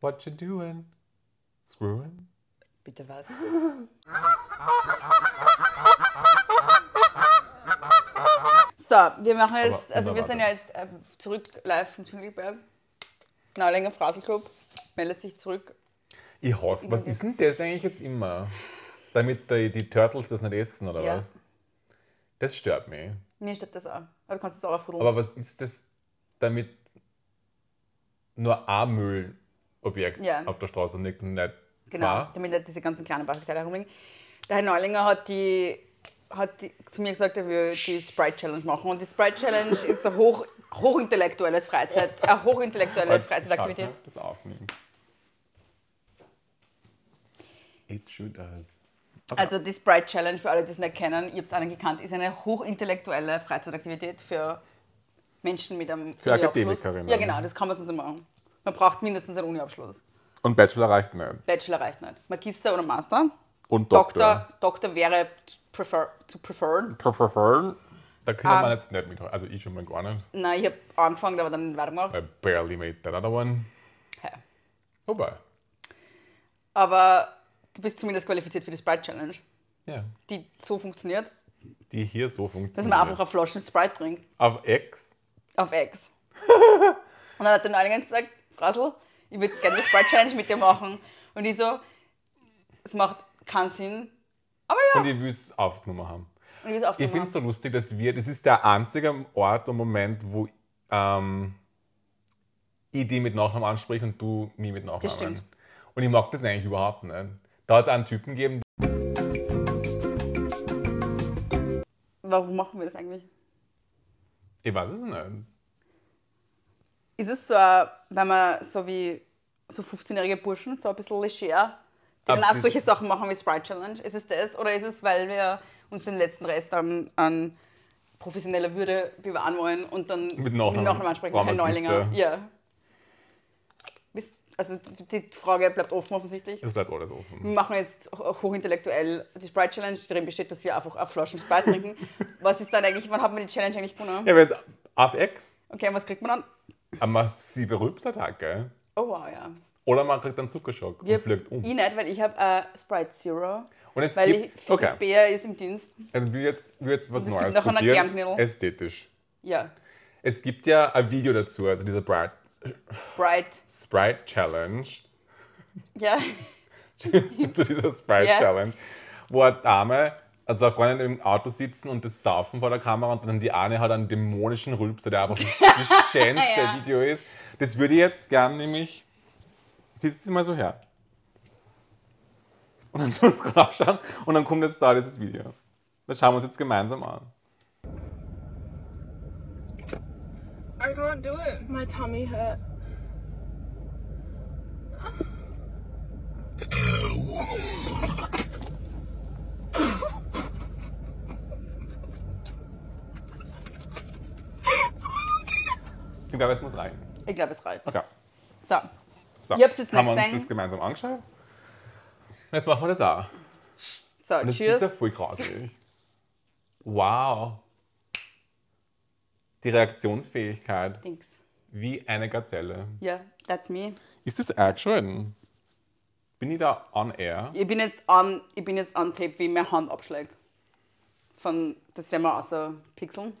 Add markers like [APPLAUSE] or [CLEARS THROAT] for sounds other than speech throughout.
What you doing? Screwing? Bitte was? so, wir machen jetzt, also wir sind ja jetzt äh, zurück live vom Tunnelberg. Naulinger Phrasenclub meldet sich zurück. Ich hasse, was ist denn das eigentlich jetzt immer? Damit die, die Turtles das nicht essen oder ja. was? Das stört mich. Mir stört das auch. Aber du kannst es auch erfunden. Aber was ist das, damit nur A-Müll Objekt ja. auf der Straße liegt und nicht Genau, zwar. damit nicht diese ganzen kleinen Bausteine herumliegen. Der Herr Neulinger hat, die, hat die, zu mir gesagt, er will die Sprite Challenge machen. Und die Sprite Challenge [LAUGHS] ist ein hoch, hochintellektuelles Freizeit, eine hochintellektuelle halt, Freizeitaktivität. Ich ne, das aufnehmen. It sure does. Okay. Also die Sprite Challenge, für alle, die es nicht kennen, ich habe es einen gekannt, ist eine hochintellektuelle Freizeitaktivität für Menschen mit einem Für Akademikerinnen. Ja genau, das kann man so machen. Man braucht mindestens einen Uni-Abschluss. Und Bachelor reicht nicht. Bachelor reicht nicht. Magister oder Master? Und Doktor. Doktor, Doktor wäre prefer, zu preferen. Preferen? Da können um, wir ah. jetzt nicht mitmachen. Also ich schon mal gar nicht. Nein, ich habe angefangen, aber dann weitergemacht. I barely made that other one. Hey. Oh Wobei. Aber du bist zumindest qualifiziert für die Sprite Challenge. Ja. Die so funktioniert. Die hier so funktioniert. Dass man einfach auf Flaschen Sprite trinkt. Auf X? Auf X. [LAUGHS] Und dann hat der Neuling gesagt, Straßl, ich würde gerne eine Sport Challenge mit dir machen. Und ich so, es macht keinen Sinn, aber ja. Und ich will es aufgenommen haben. Und ich Ich finde es so lustig, dass wir, das ist der einzige Ort und Moment, wo ähm, ich die mit Nachnamen anspreche und du mich mit Nachnamen. Das stimmt. Und ich mag das eigentlich überhaupt nicht. Da hat es einen Typen gegeben. Warum machen wir das eigentlich? Ich weiß es nicht. Ist es so, wenn man so wie so 15-jährige Burschen so ein bisschen leger, dann ah, auch solche Sachen machen wie Sprite Challenge? Ist es das oder ist es, weil wir uns den letzten Rest an, an professioneller Würde bewahren wollen und dann mit Nachnamen, Nachnamen ansprechen, kein Neulinger? Ja. Also die Frage bleibt offen offensichtlich. Es bleibt alles offen. Wir machen jetzt hochintellektuell die Sprite Challenge, die darin besteht, dass wir einfach auf Flaschen Sprite trinken. [LAUGHS] was ist dann eigentlich, wann hat man die Challenge eigentlich gewonnen? Ja, aber jetzt AFX. Okay, und was kriegt man dann? Eine massive Rübsattacke. Oh wow, ja. Oder man kriegt einen Zuckerschock und fliegt um. Ich nicht, weil ich habe äh, Sprite Zero. Und es weil gibt, ich, okay. das BR ist im Dienst. Also wie jetzt, will jetzt was und Neues gibt probieren. Ästhetisch. Ja. Es gibt ja ein Video dazu, also diese Bright, Bright. Sprite Challenge. Ja. [LAUGHS] Zu dieser Sprite ja. Challenge, wo eine Dame also zwei Freundinnen im Auto sitzen und das saufen vor der Kamera und dann die eine hat einen dämonischen Rülpser, der einfach das [LAUGHS] schönste ja. Video ist. Das würde ich jetzt gern nämlich. Sitzt es mal so her. Und dann schauen wir uns rausschauen und dann kommt jetzt da dieses Video. Das schauen wir uns jetzt gemeinsam an. I can't do it. My tummy hurt. [LAUGHS] Ich glaube, es muss reichen. Ich glaube, es reicht. Okay. So. so. Ich hab's jetzt Haben wir uns das gemeinsam angeschaut? Und jetzt machen wir das auch. So, Und das ist ja voll grausig. Wow. Die Reaktionsfähigkeit. Thanks. Wie eine Gazelle. Ja, yeah, that's me. Ist das Action? Bin ich da on air? Ich bin jetzt on, ich bin jetzt on tape, wie ich meine Hand abschlägt. Von, das werden wir außer pixeln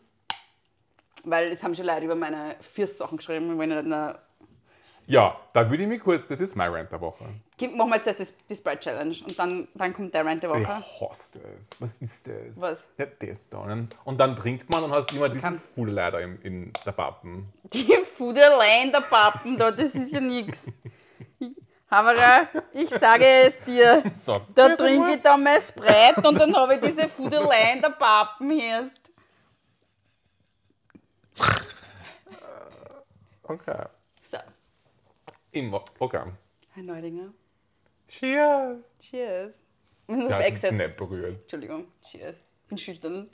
weil es haben schon Leute über meine Fierce-Sachen geschrieben, wenn ich nicht Ja, da würde ich mich kurz, das ist mein Rant der Woche. Gib- Machen wir jetzt erst das, die Sprite-Challenge und dann, dann kommt der Rant der Woche. Ich hasse das. Was ist das? Was? Ja, das da. Ne? Und dann trinkt man und hast immer diesen Fudeleider in, in der Pappen. [LAUGHS] Die Fude allein der Pappen da, das ist ja nichts. Hammerer, ich sage es dir. [LAUGHS] So. Da trinke ich dann mein Sprite und dann habe ich diese Fude allein der Pappen hier. Okay. So. Immer. Okay. Herr Neulinger. Cheers. Cheers. Men så jeg habe nicht berührt. Entschuldigung. Cheers. Ich bin schüchtern.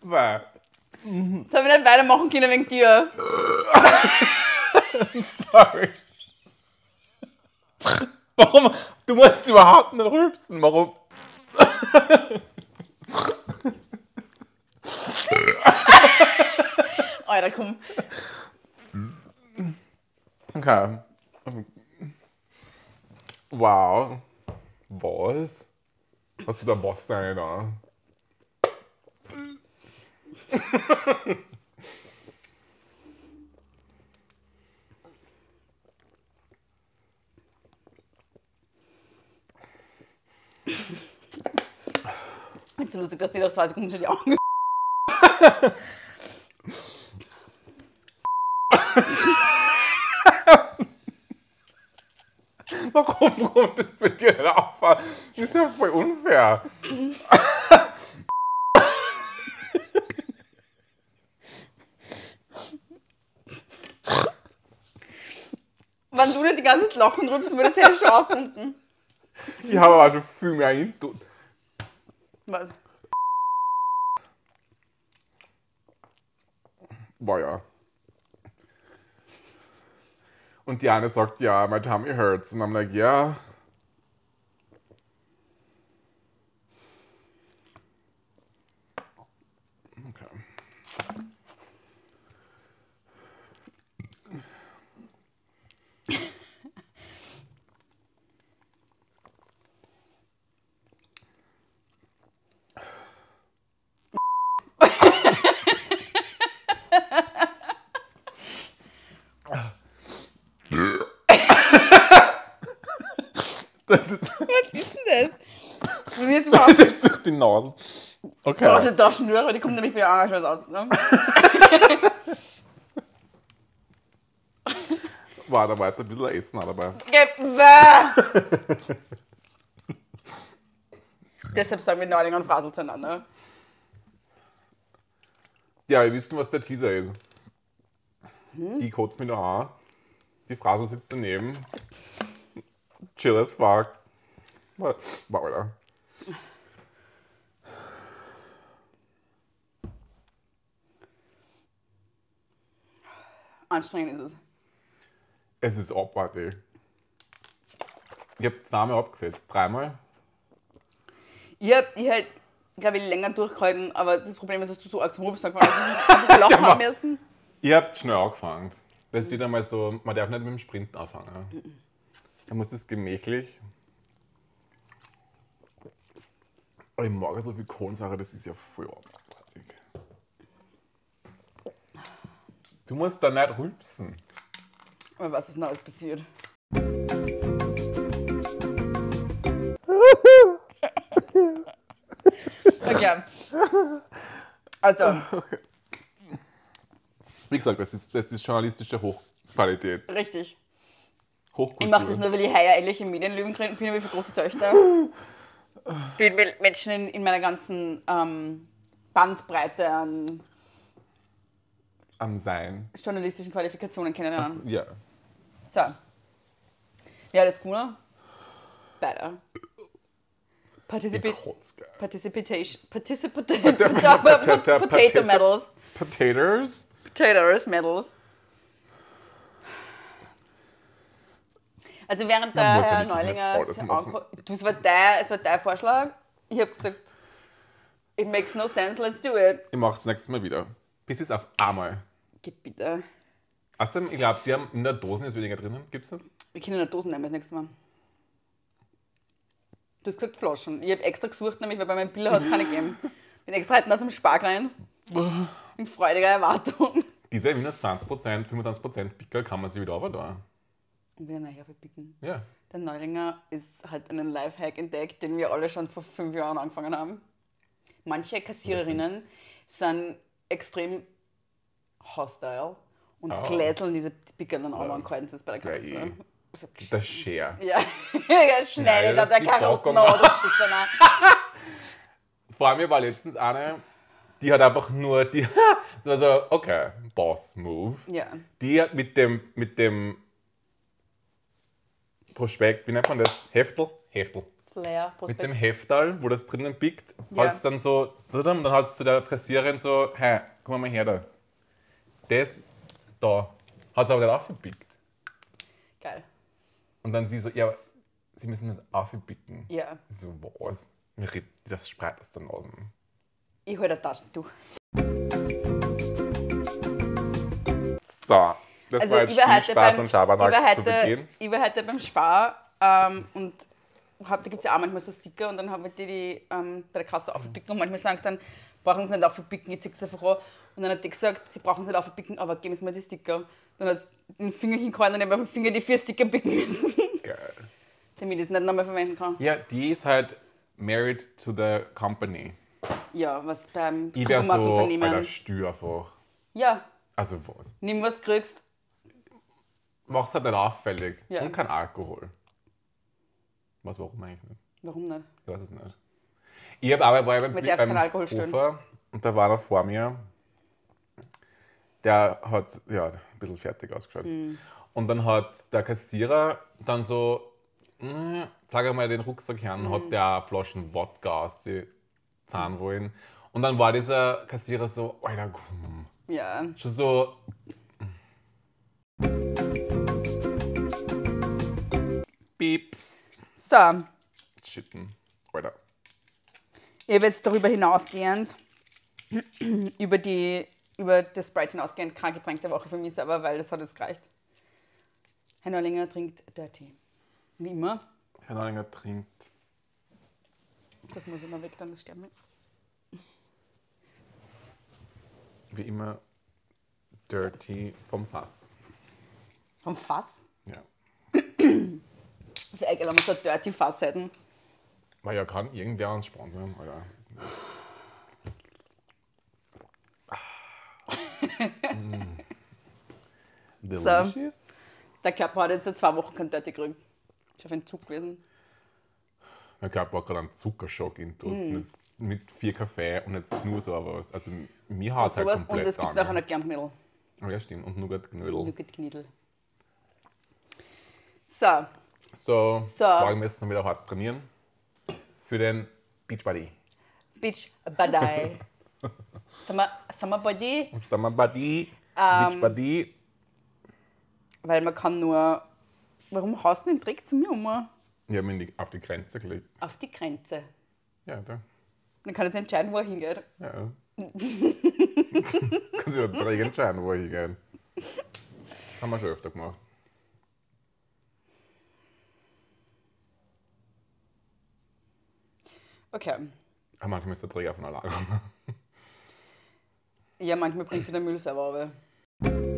Weil. Das habe ich nicht weitermachen können wegen dir. [LAUGHS] Sorry. Warum? Du musst überhaupt nicht rübsen. Warum? Alter, komm. Okay. Wow. Was? Hast du da was sein, da? Jetzt lustig, dass die nach zwei Sekunden schon die Augen [LAUGHS] [LAUGHS] Warum kommt das bei dir dann auf? Das ist ja voll unfair. Wenn du nicht die ganze Zeit lachen rübst, würdest du ja schon ausrunden. Ich habe aber schon viel mehr Input. Was? Boah, ja. Und die eine sagt, ja, my tummy hurts. Und I'm like, yeah. Okay. [LAUGHS] hinaus. Okay. Du brauchst doch Schnüre, die kommt nämlich wieder anders aus. Ne? War, da war jetzt ein bisschen Essen dabei. [LAUGHS] Deshalb sagen wir Neuling und Frasel zueinander. Ja, wir wissen, was der Teaser ist. Hm? Die kurz mir noch an. Die Phrase sitzt daneben. Chill as fuck. War, war, anstrengend ist es. Es ist abartig. Ich habe zweimal abgesetzt, dreimal. Ich habe ich halt, glaube ich, länger durchgehalten, aber das Problem ist, dass du so arg zum Rübsen angefangen hast, dass du lachen [LAUGHS] müssen. Ihr habt schnell angefangen. Das ist wieder mal so, man darf nicht mit dem Sprinten anfangen. Man muss das gemächlich. Aber ich mag so viel Kohlensäure, das ist ja voll ab. Du musst da nicht rülpsen. Aber was, was noch passiert. okay. Also. Okay. Wie gesagt, das ist, das ist journalistische Hochqualität. Richtig. Hochkultur. Ich mache das nur, weil ich heuer endlich in Medienlügen bin, wie für große Töchter. [LAUGHS] Ich Die Menschen in, in meiner ganzen ähm, Bandbreite an am Sein. Journalistischen Qualifikationen kennenlernen. So, ja. So. Ja, that's cooler. Better. Participi participation. Participation. [LAUGHS] Potato medals. Potatoes. Potatoes medals. Also während der Herr Neulinger... es war, dein, es war dein Vorschlag. Ich habe gesagt, it makes no sense, let's do it. Ich mache es nächstes Mal wieder. Bis es auf einmal. Gib bitte. Außerdem, ich glaube, die haben in der Dosen jetzt weniger drin. Gibt's das? Wir können in der Dosen nehmen das nächste Mal. Du hast gesagt Flaschen. Ich habe extra gesucht, nämlich weil bei meinem hat es keine geben. Bin extra halt zum Spark rein. In freudiger Erwartung. Diese minus 20%, 25% Pickel kann man sich wieder da. Und wieder nachher verpicken. Ja. Der Neulinger ist halt einen Lifehack entdeckt, den wir alle schon vor fünf Jahren angefangen haben. Manche Kassiererinnen sind extrem hostile und oh. glätteln diese Pickeln an und können bei der Kasse. Eh. Ne? So, [LAUGHS] der Scher. Ja, schneidet da der Karotten an oder Vor mir war letztens eine, die hat einfach nur, die [LAUGHS] war so, okay, Boss-Move. Ja. Die hat mit dem, mit dem Prospekt, wie nennt man das? Heftel? Heftel. Flair, Prospekt. Mit dem Heftal, wo das drinnen pickt, ja. hat es dann so, dann hat es zu der Frisierin so, hey, komm mal her da das da. Hat sie aber nicht aufgepickt. Geil. Und dann sie so, ja, sie müssen das aufpicken. Ja. So, was? das spreit aus der Nase. Ich hol ein Taschentuch. So, das also war jetzt Spiel, Spaß beim, und Schabernack heute, zu Beginn. Ich war heute beim Spar ähm, und hab, da gibt es ja auch manchmal so Sticker und dann haben ich die, die ähm, bei der Kasse aufgepicken und manchmal sagen sie dann, brauchen sie nicht aufpicken, jetzt ziehst du einfach an. Und dann hat die gesagt, sie brauchen es nicht aufpicken, aber geben sie mir die Sticker. Dann hat sie den Finger hingehauen und ich auf den Finger die vier Sticker bicken müssen. Geil. Damit ich es nicht nochmal verwenden kann. Ja, die ist halt married to the company. Ja, was beim Ich wäre so, Alter, stür einfach. Ja. Also was? Nimm, was du kriegst. Mach es halt nicht auffällig. Ja. Und kein Alkohol. Was, warum eigentlich nicht? Warum nicht? Ich weiß es nicht. Ich hab, aber, war ja beim, beim Hofer stellen. und da war noch vor mir der hat ja, ein bisschen fertig ausgeschaut. Mhm. Und dann hat der Kassierer dann so, sag hm, einmal den Rucksack her, und mhm. hat der Flaschen Wodka aus die Zahn wollen. Und dann war dieser Kassierer so, Alter, komm. Ja. Schon so. Hm. Pieps. So. Shitten. Alter. Ich habe jetzt darüber hinausgehend [CLEARS THROAT] über die über das Sprite hinausgehend kein Getränk der Woche für mich selber, weil das hat jetzt gereicht. Herr Neulinger trinkt Dirty. Wie immer. Herr Neulinger trinkt. Das muss immer weg, dann das sterben Wie immer Dirty vom Fass. Vom Fass? Ja. Das ist ja eigentlich, wenn man so Dirty Fass hätten. Weil ja kann irgendwer uns sponsern, oder? Mm. Delicious. So. Der Körper hat jetzt seit zwei Wochen keinen Dirty gekriegt. Ist auf Zug gewesen. Mein Körper hat gerade einen Zuckerschock intus. Mm. Mit viel Kaffee und jetzt nur so sowas. Also mir hat es halt komplett Und es gibt auch einen Germknödel. ja, stimmt. Und Nougat-Knödel. So. So, so. morgen müssen wir wieder hart trainieren. Für den Beachbody. Beachbody. Summer, Summer Body. Summer Body. Ähm, Beach Body. Weil man kann nur. Warum hast du den Trick zu mir um? Ich habe ihn auf die Grenze gelegt. Auf die Grenze? Ja, da. Dann kann ich entscheiden, wo er hingeht. Ja. Kannst du ja Dreck entscheiden, wo er hingeht. Haben wir schon öfter gemacht. Okay. Aber ah, manchmal ist der Dreher von alleine. Ja, manchmal bringt sie den Müll selber aber. [LAUGHS]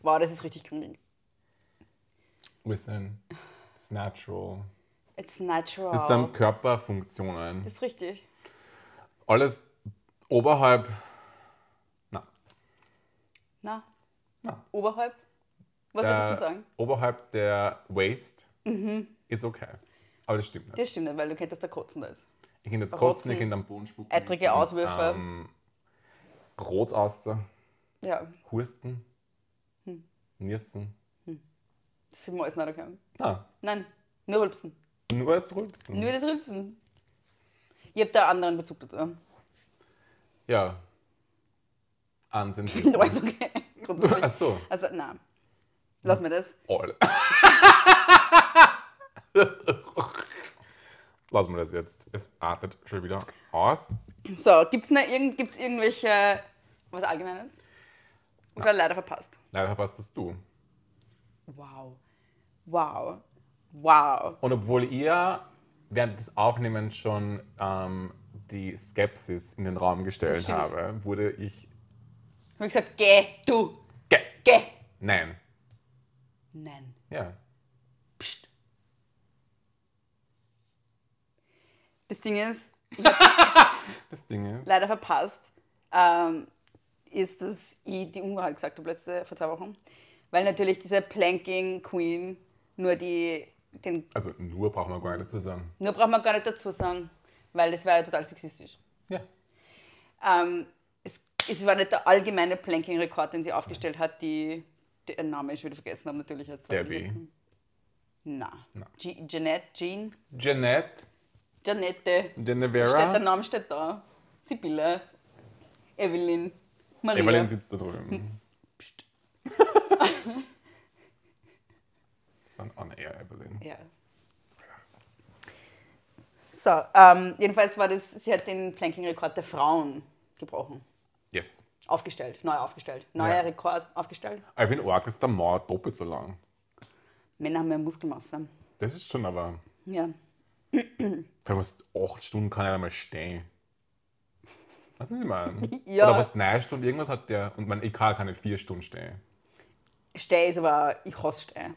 wow, das ist richtig gründlich. Listen, it's natural. It's natural. Das sind Körperfunktionen. Das ist richtig. Alles oberhalb. Na. Na. Na. Oberhalb? Was würdest du sagen? Oberhalb der Waist mhm. ist okay. Aber das stimmt nicht. Das stimmt nicht, weil du könntest der kotzen da ist. Ich könnte jetzt kotzen, ich könnte am Boden spucken. Eitrige Auswürfe. Ähm, rot aus. Ja. Husten. Hm. Niersten. Hm. Das will man alles nicht können. Nein. Nein, nur rülpsen. Nur das Rülpsen. Nur das Rülpsen. Ich habe da einen anderen Bezug dazu. Ja. Ansinnlich. [LAUGHS] Alles okay. Ach so. Also, nein. Lass mir das. All. [LAUGHS] lassen wir das jetzt. Es artet schon wieder aus. So, gibt es irgend, gibt's irgendwelche, was Allgemeines? Oder Nein. leider verpasst? Leider verpasst es du. Wow. Wow. Wow. Und obwohl ihr während des Aufnehmens schon ähm, die Skepsis in den Raum gestellt habe, wurde ich. Habe ich gesagt, geh, du! Geh! Geh! Nein. Nein. Ja. Das Ding ist, [LAUGHS] das Ding ist. leider verpasst, ähm, ist, dass ich die Unwahrheit gesagt habe letzte, vor zwei Wochen. Weil natürlich diese Planking Queen nur die. Den, also nur braucht man gar nicht dazu sagen. Nur braucht man gar nicht dazu sagen, weil das war ja total sexistisch. Ja. Ähm, es, es war nicht der allgemeine Planking-Rekord, den sie aufgestellt hat, die. Den Namen ich wieder vergessen habe, natürlich. Debbie. Na. Na. Jeanette, Jean? Jeanette Janette. Janette der Name steht da. Sibylle. Evelyn. Maria. Evelyn sitzt da drüben. Hm. Psst. das ist ein On-Air Evelyn. Ja. So, ähm, jedenfalls war das, sie hat den Planking-Rekord der Frauen gebrochen. Yes. Aufgestellt, neu aufgestellt. Neuer ja. Rekord aufgestellt. Ich bin arg, dass der Mauer doppelt so lang. Männer haben mehr Muskelmasse. Das ist schon aber. Ja. Teilweise acht Stunden kann er einmal stehen. Was ist immer? [LAUGHS] ja. Oder was neun Stunden irgendwas hat der. Und man, ich kann keine vier Stunden stehen. Stehen ist aber, ich hasse stehen.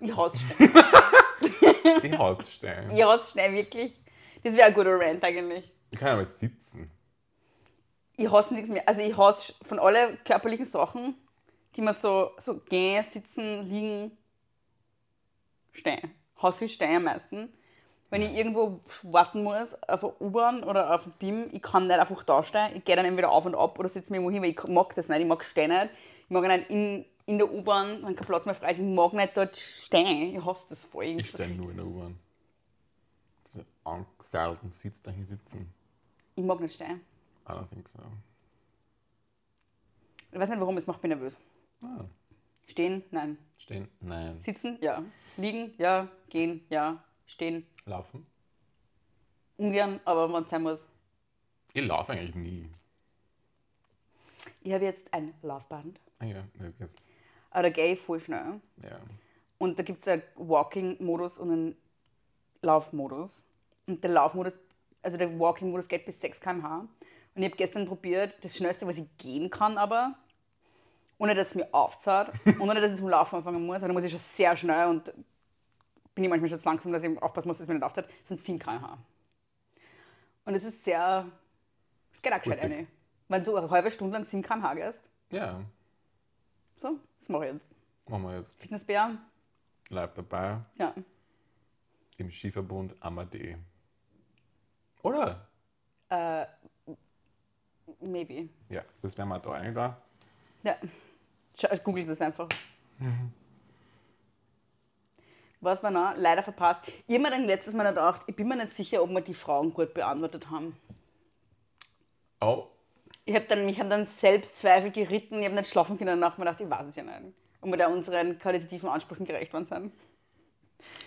Ich hasse [LAUGHS] stehen. ich hasse stehen. Ich hasse stehen, wirklich. Das wäre ein guter Rant eigentlich. Ich kann ja mal sitzen. Ich hasse nichts mehr. Also ich hasse von allen körperlichen Sachen, die man so, so gehen, sitzen, liegen, stehen. Hasse ich stehen am meisten wenn ich irgendwo warten muss, auf eine U-Bahn oder auf einen BIM, ich kann nicht einfach da stehen. Ich gehe dann entweder auf und ab oder sitze mir irgendwo hin, weil ich mag das nicht. Ich mag stehen nicht. Ich mag nicht in, in der U-Bahn, wenn kein Platz mehr frei ist. Ich mag nicht dort stehen. Ich hasse das voll. Ich stehe nur in der U-Bahn. Diese angeseilten Sitzdenken sitzen. Ich mag nicht stehen. I don't think so. Ich weiß nicht warum, es macht mich nervös. Ah. Stehen? Nein. Stehen? Nein. Sitzen? Ja. Liegen? Ja. Gehen? Ja stehen. Laufen? Ungern, aber wenn es sein muss. Ich laufe eigentlich nie. Ich habe jetzt ein Laufband. Ah ja, jetzt. Aber da gehe ich voll schnell. Ja. Und da gibt es einen Walking-Modus und einen Laufmodus. Und der Laufmodus, also der Walking-Modus geht bis 6 km/h. Und ich habe gestern probiert, das Schnellste, was ich gehen kann, aber ohne dass es mir aufzahlt [LAUGHS] und ohne dass ich zum Laufen anfangen muss. Und dann muss ich schon sehr schnell und bin ich manchmal schon zu langsam, dass ich aufpassen muss, dass ich mir nicht aufzeit, sind 10 km/h. Und es ist sehr. Es geht auch gescheit eine. Wenn du eine halbe Stunde lang 7 km/h gehst. Ja. So, das mache ich jetzt. Machen wir jetzt. Fitnessbär. Live dabei. Ja. Im Skiverbund Amadee. Oder? Äh, maybe. Ja, das wäre mal da eigentlich da. Ja. Google es einfach. [LAUGHS] was wir noch leider verpasst. Ich habe mir dann letztes Mal gedacht, ich bin mir nicht sicher, ob wir die Fragen gut beantwortet haben. Oh. Ich habe dann, mich haben dann Selbstzweifel geritten, ich habe nicht schlafen können und nachher gedacht, ich weiß es ja nicht. Ob wir da unseren qualitativen Ansprüchen gerecht worden sind.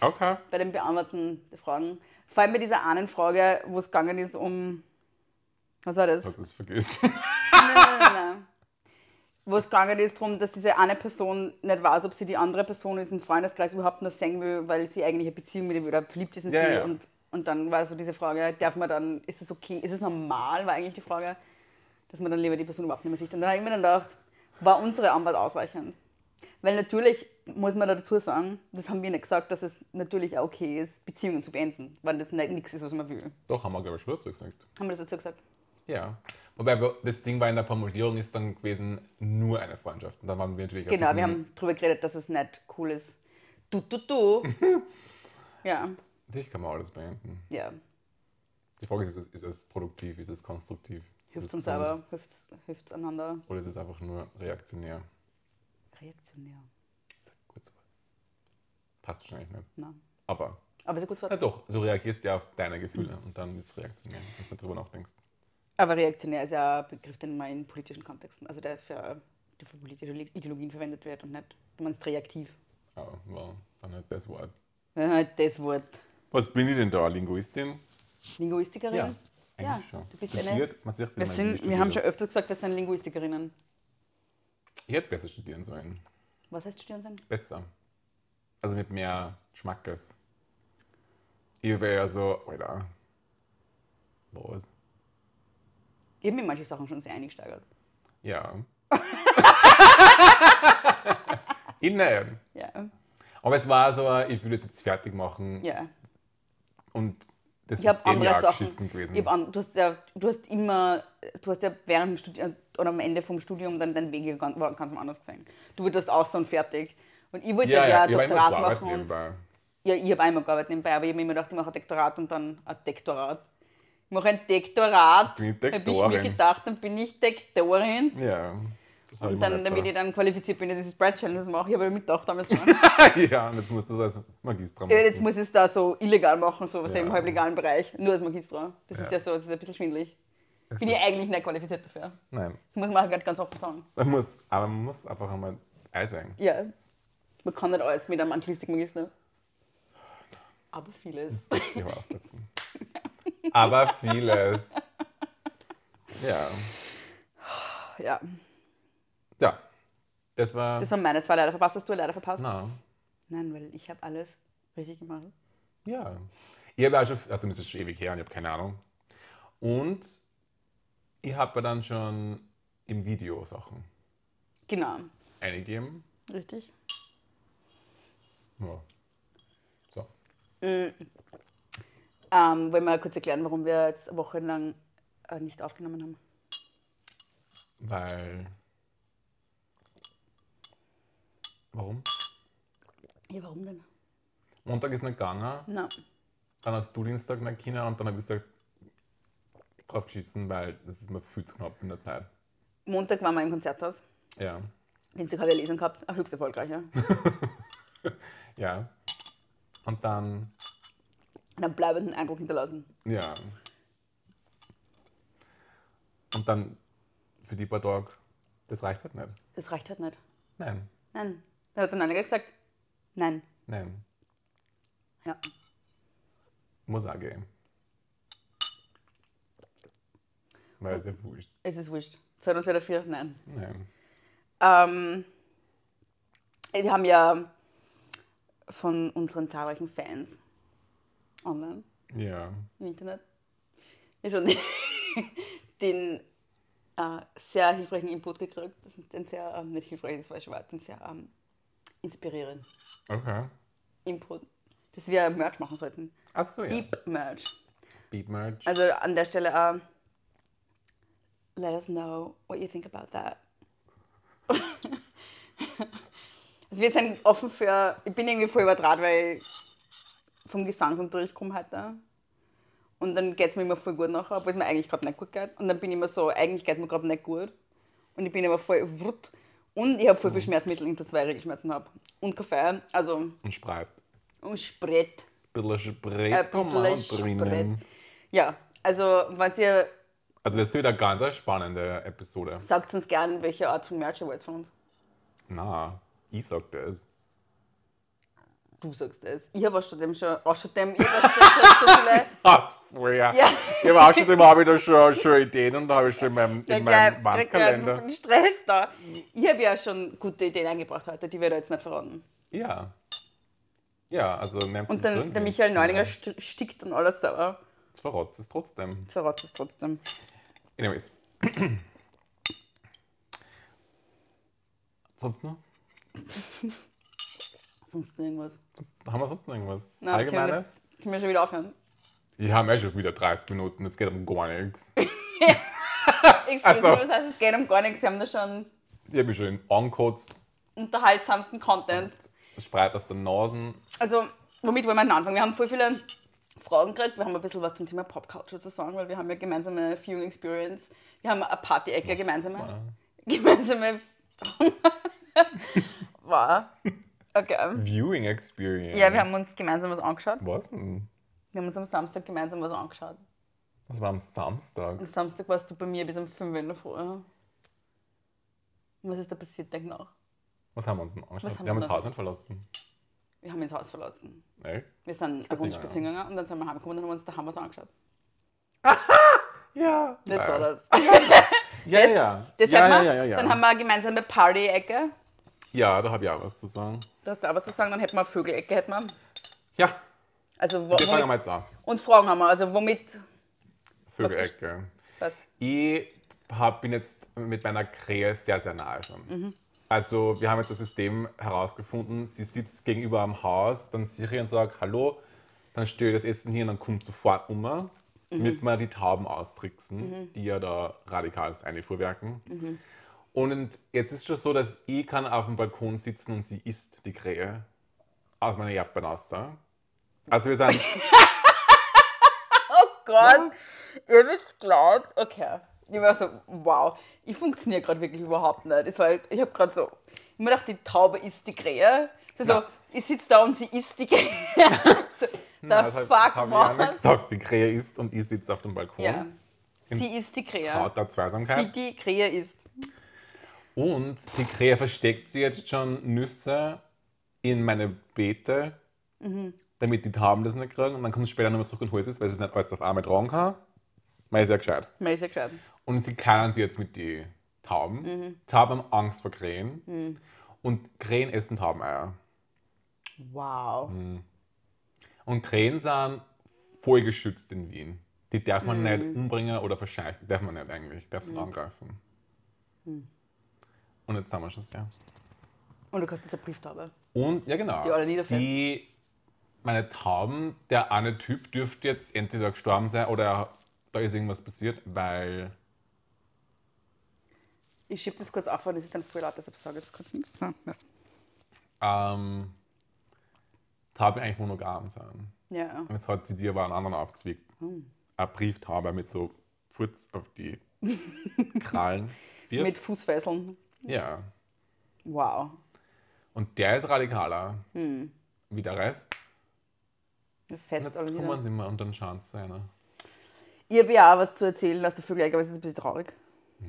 Okay. Bei den Beantworten der Fragen. Vor allem bei dieser einen Frage, wo es gegangen ist um. Was war das? Hast du es vergessen? Nein, nein, nein, nein wo es gegangen ist darum, dass diese eine Person nicht weiß, ob sie die andere Person ist im Freundeskreis überhaupt noch sehen will, weil sie eigentlich eine Beziehung mit ihm oder verliebt ist in ja, sie. Ja. Und, und dann war so diese Frage, darf man dann, ist es okay, ist es normal, war eigentlich die Frage, dass man dann lieber die Person überhaupt nicht mehr sieht. Und dann habe ich mir dann gedacht, war unsere Antwort ausreichend? Weil natürlich muss man dazu sagen, das haben wir nicht gesagt, dass es natürlich auch okay ist, Beziehungen zu beenden, wenn das nicht nichts ist, was man will. Doch, haben wir, glaube ich, schon dazu gesagt. Haben wir das dazu gesagt? Ja. Wobei das Ding war in der Formulierung ist dann gewesen, nur eine Freundschaft. Und da waren wir natürlich Genau, wir haben darüber geredet, dass es nicht cool ist. Du, du, du. [LAUGHS] ja. Natürlich kann man alles beenden. Ja. Die Frage ist, ist es, ist es produktiv, ist es konstruktiv? Hilft es uns selber, hilft es einander. Oder ist es einfach nur reaktionär? Reaktionär. Das ist ein gutes Wort. Passt wahrscheinlich nicht. Nein. Aber. Aber ist ein gutes Wort. Ja, doch, du reagierst ja auf deine Gefühle und dann ist es reaktionär, wenn du darüber nachdenkst. Aber reaktionär ist ja ein Begriff, den man in politischen Kontexten, also der für, der für politische Ideologien verwendet wird und nicht, du meinst reaktiv. Oh, wow, dann halt das Wort. Dann halt das Wort. Was bin ich denn da, Linguistin? Linguistikerin? Ja, ja schon. Du bist Studiert, eine, man sieht, wir, sind, wir haben schon öfter gesagt, wir sind Linguistikerinnen. Ich hätte besser studieren sollen. Was heißt studieren sollen? Besser. Also mit mehr Schmackes. Ich wäre ja so, Alter, was? Ich habe mir manche Sachen schon sehr eingesteigert. Ja. [LAUGHS] Innen. Ja. Aber es war so, ich würde es jetzt fertig machen. Ja. Und das ich ist dem ja geschissen gewesen. Ich an, du, hast ja, du hast immer, du hast ja während dem Studium oder am Ende vom Studium dann deinen Weg gegangen, ganz, ganz anders gesehen. Du wurdest auch so und fertig. Und ich wollte ja, ja, ja Doktorat machen. Und, ja, ich habe einmal gearbeitet nebenbei, aber ich habe immer gedacht, ich mache ein Doktorat und dann ein Dektorat mache ein Dektorat. Bin Dektorin. Habe ich mir gedacht, dann bin ich Dektorin. Ja. Das und dann, damit ich dann qualifiziert bin, dass ich das Bright Challenge mache. Ich habe damit gedacht damals schon. [LAUGHS] ja, und jetzt muss das als Magistra machen. jetzt muss ich es da so illegal machen, so was ja. im halblegalen Bereich. Nur als Magistra. Das ja. ist ja so, das ist ein bisschen schwindlig. Es bin ich eigentlich nicht qualifiziert dafür. Nein. Das muss man auch ganz offen sagen. Man muss, aber man muss einfach einmal alles sagen. Ja. Man kann nicht alles mit einem Anglistik-Magister. Aber vieles. Das aufpassen aber vieles. ja. Ja. Ja. Das war. Das waren meine zwei leider verpasst. Hast du leider verpasst? Nein. Nein, weil ich habe alles richtig gemacht. Ja. Ich habe ja schon, also das ist schon ewig her und ich habe keine Ahnung. Und ich habe dann schon im Video Sachen. Genau. Eingegeben. Richtig. Ja. So. Mhm. Ähm, wollen wir kurz erklären, warum wir jetzt wochenlang äh, nicht aufgenommen haben? Weil. Warum? Ja, warum denn? Montag ist nicht gegangen. Nein. Dann hast du Dienstag nach China und dann habe ich gesagt, drauf geschissen, weil das ist mir viel zu knapp in der Zeit. Montag waren wir im Konzerthaus. Ja. Dienstag habe ich eine Lesung gehabt, höchst erfolgreich, ja. [LAUGHS] ja. Und dann einen bleibenden Eindruck hinterlassen. Ja. Und dann für die paar Tage, das reicht halt nicht. Das reicht halt nicht. Nein. Nein. Dann hat der Nanniger gesagt, nein. Nein. Ja. Muss auch gehen. Weil es ja wurscht. Es ist wurscht. 2004? Nein. Nein. Ähm, wir haben ja von unseren zahlreichen Fans online. Ja. Im Internet. Ja, schon [LAUGHS] den äh, sehr hilfreichen Input gekriegt. Das ist ein sehr, ähm, nicht hilfreich, das falsche Wort, ein sehr ähm, inspirierend. Okay. Input, dass wir Merch machen sollten. Ach so, ja. Beep Merch. Beep Merch. Also an der Stelle, uh, let us know what you think about that. [LAUGHS] also wir sind offen für, ich bin irgendwie voll übertraut, weil ich vom Gesangsunterricht komme heute. Und dann geht es mir immer voll gut nachher, obwohl es mir eigentlich gerade nicht gut geht. Und dann bin ich immer so, eigentlich geht es mir gerade nicht gut. Und ich bin aber voll wut. Und ich habe voll viel mhm. Schmerzmittel, inklusive weil ich Regelschmerzen habe. Und Kaffee, also... Und Spreit. Und Spreit. Bisschen Sprit. Ein äh, bisschen Sprit. Ja, also was ihr... Also das ist wieder ganz eine spannende Episode. Sagt uns gerne, welche Art von Merch ihr wollt von uns. Na, ich sag das. Du sagst es. Ich habe außerdem schon, außerdem, ich habe schon so viele. [LAUGHS] Ah, ja. Ich habe außerdem habe ich schon, schon Ideen und da habe ich schon in meinem, in meinem Wandkalender. Ich Stress da. Ich habe ja schon gute Ideen eingebracht heute, die werde ich jetzt nicht verraten. Ja. Ja, also Und dann, der Michael Neuninger stickt dann alles sauber. sauer. Verrotzt es trotzdem. Verrotzt es trotzdem. Anyways. [CLEARS THROAT] Sonst noch? [LAUGHS] Sonst irgendwas haben wir sonst noch irgendwas? Na, Allgemeines? Können wir, können wir schon wieder aufhören? Ich habe ja schon wieder 30 Minuten, es geht um gar nichts. [LAUGHS] Excuse also, me, das heißt, es geht um gar nichts. Wir haben da schon. Ich habe mich schon angekotzt. Unterhaltsamsten Content. Spreit aus den Nasen. Also, womit wollen wir anfangen? Wir haben voll viele Fragen gekriegt. Wir haben ein bisschen was zum Thema Popculture zu sagen, weil wir haben ja gemeinsame Viewing Experience. Wir haben eine Party-Ecke gemeinsame. War. Gemeinsame. [LAUGHS] war. Okay. Ähm. Viewing Experience. Ja, wir haben uns gemeinsam was angeschaut. Was denn? Wir haben uns am Samstag gemeinsam was angeschaut. Was war am Samstag. Am Samstag warst du bei mir bis um 5 Uhr in der Früh. was ist da passiert denk genau? Was haben wir uns denn angeschaut? wir, haben uns Haus nicht verlassen. Wir haben ins Haus verlassen. Echt? Wir sind eine Runde spazieren gegangen und dann sind wir heimgekommen und haben uns da haben wir so angeschaut. Aha! Ja! Nicht so das. [LAUGHS] ja, ja, ja. Dann haben wir eine gemeinsame Party-Ecke. Ja, da habe ich auch was zu sagen. Du hast da was zu sagen, dann hätten wir Vögelecke, hätten wir. Ja. Also, womit, wir fangen wir jetzt an. Und Fragen haben wir, also womit? Vögelecke. Was? Ich hab, bin jetzt mit meiner Krähe sehr, sehr nahe schon. Mhm. Also wir haben jetzt das System herausgefunden, sie sitzt gegenüber am Haus, dann sehe ich und sage Hallo, dann stelle ich das Essen hier und dann kommt sofort um, mhm. damit wir die Tauben austricksen, mhm. die ja da radikal radikales Einfuhrwerken. Mhm. Und jetzt ist schon so, dass ich kann auf dem Balkon sitzen und sie isst die Krähe aus meiner Japanase. Also wir sind. [LAUGHS] oh Gott! Ihr habt es geglaubt. Okay. Ich war so, wow, ich funktioniere gerade wirklich überhaupt nicht. Es war, ich habe gerade so, ich mir gedacht, die Taube isst die Krähe. So, ich sitze da und sie isst die Krähe. [LAUGHS] so, Nein, das fuck das habe ich ja gesagt, die Krähe isst und ich sitze auf dem Balkon. Ja. Sie isst die Krähe. Traut der Zweisamkeit. Sie die Krähe isst. Und die Krähe versteckt sie jetzt schon Nüsse in meine Beete, mhm. damit die Tauben das nicht kriegen. Und dann kommt sie später nochmal zurück und holt es, weil sie es nicht alles auf einmal tragen kann. Man ist ja gescheit. Man ist ja gescheit. Und sie klauen sie jetzt mit den Tauben. Mhm. Tauben haben Angst vor Krähen. Mhm. Und Krähen essen Taubeneier. Wow. Mhm. Und Krähen sind voll geschützt in Wien. Die darf man mhm. nicht umbringen oder verscheuchen. Darf man nicht eigentlich. Darf sie mhm. angreifen. Und jetzt haben wir schon ja. Und du kannst jetzt eine Brieftaube. Und, ja genau. Die alle niederfällt. Die, meine Tauben, der eine Typ dürfte jetzt entweder gestorben sein oder da ist irgendwas passiert, weil... Ich schieb das kurz auf, weil das ist dann voll laut, deshalb sage ich jetzt kurz nichts. Ähm, Tauben eigentlich monogam sein. Ja. Und jetzt hat sie dir aber einen anderen aufgezwickt. Hm. Eine Brieftaube mit so Furz auf die Krallen. [LAUGHS] Mit Fußfesseln. Ja. Wow. Und der ist radikaler. Hm. Wie der Rest. Fest Jetzt kommen sie mal unter den Chance zu einer. Ich habe ja auch was zu erzählen aus der Vögel, aber es ist ein bisschen traurig. Ja,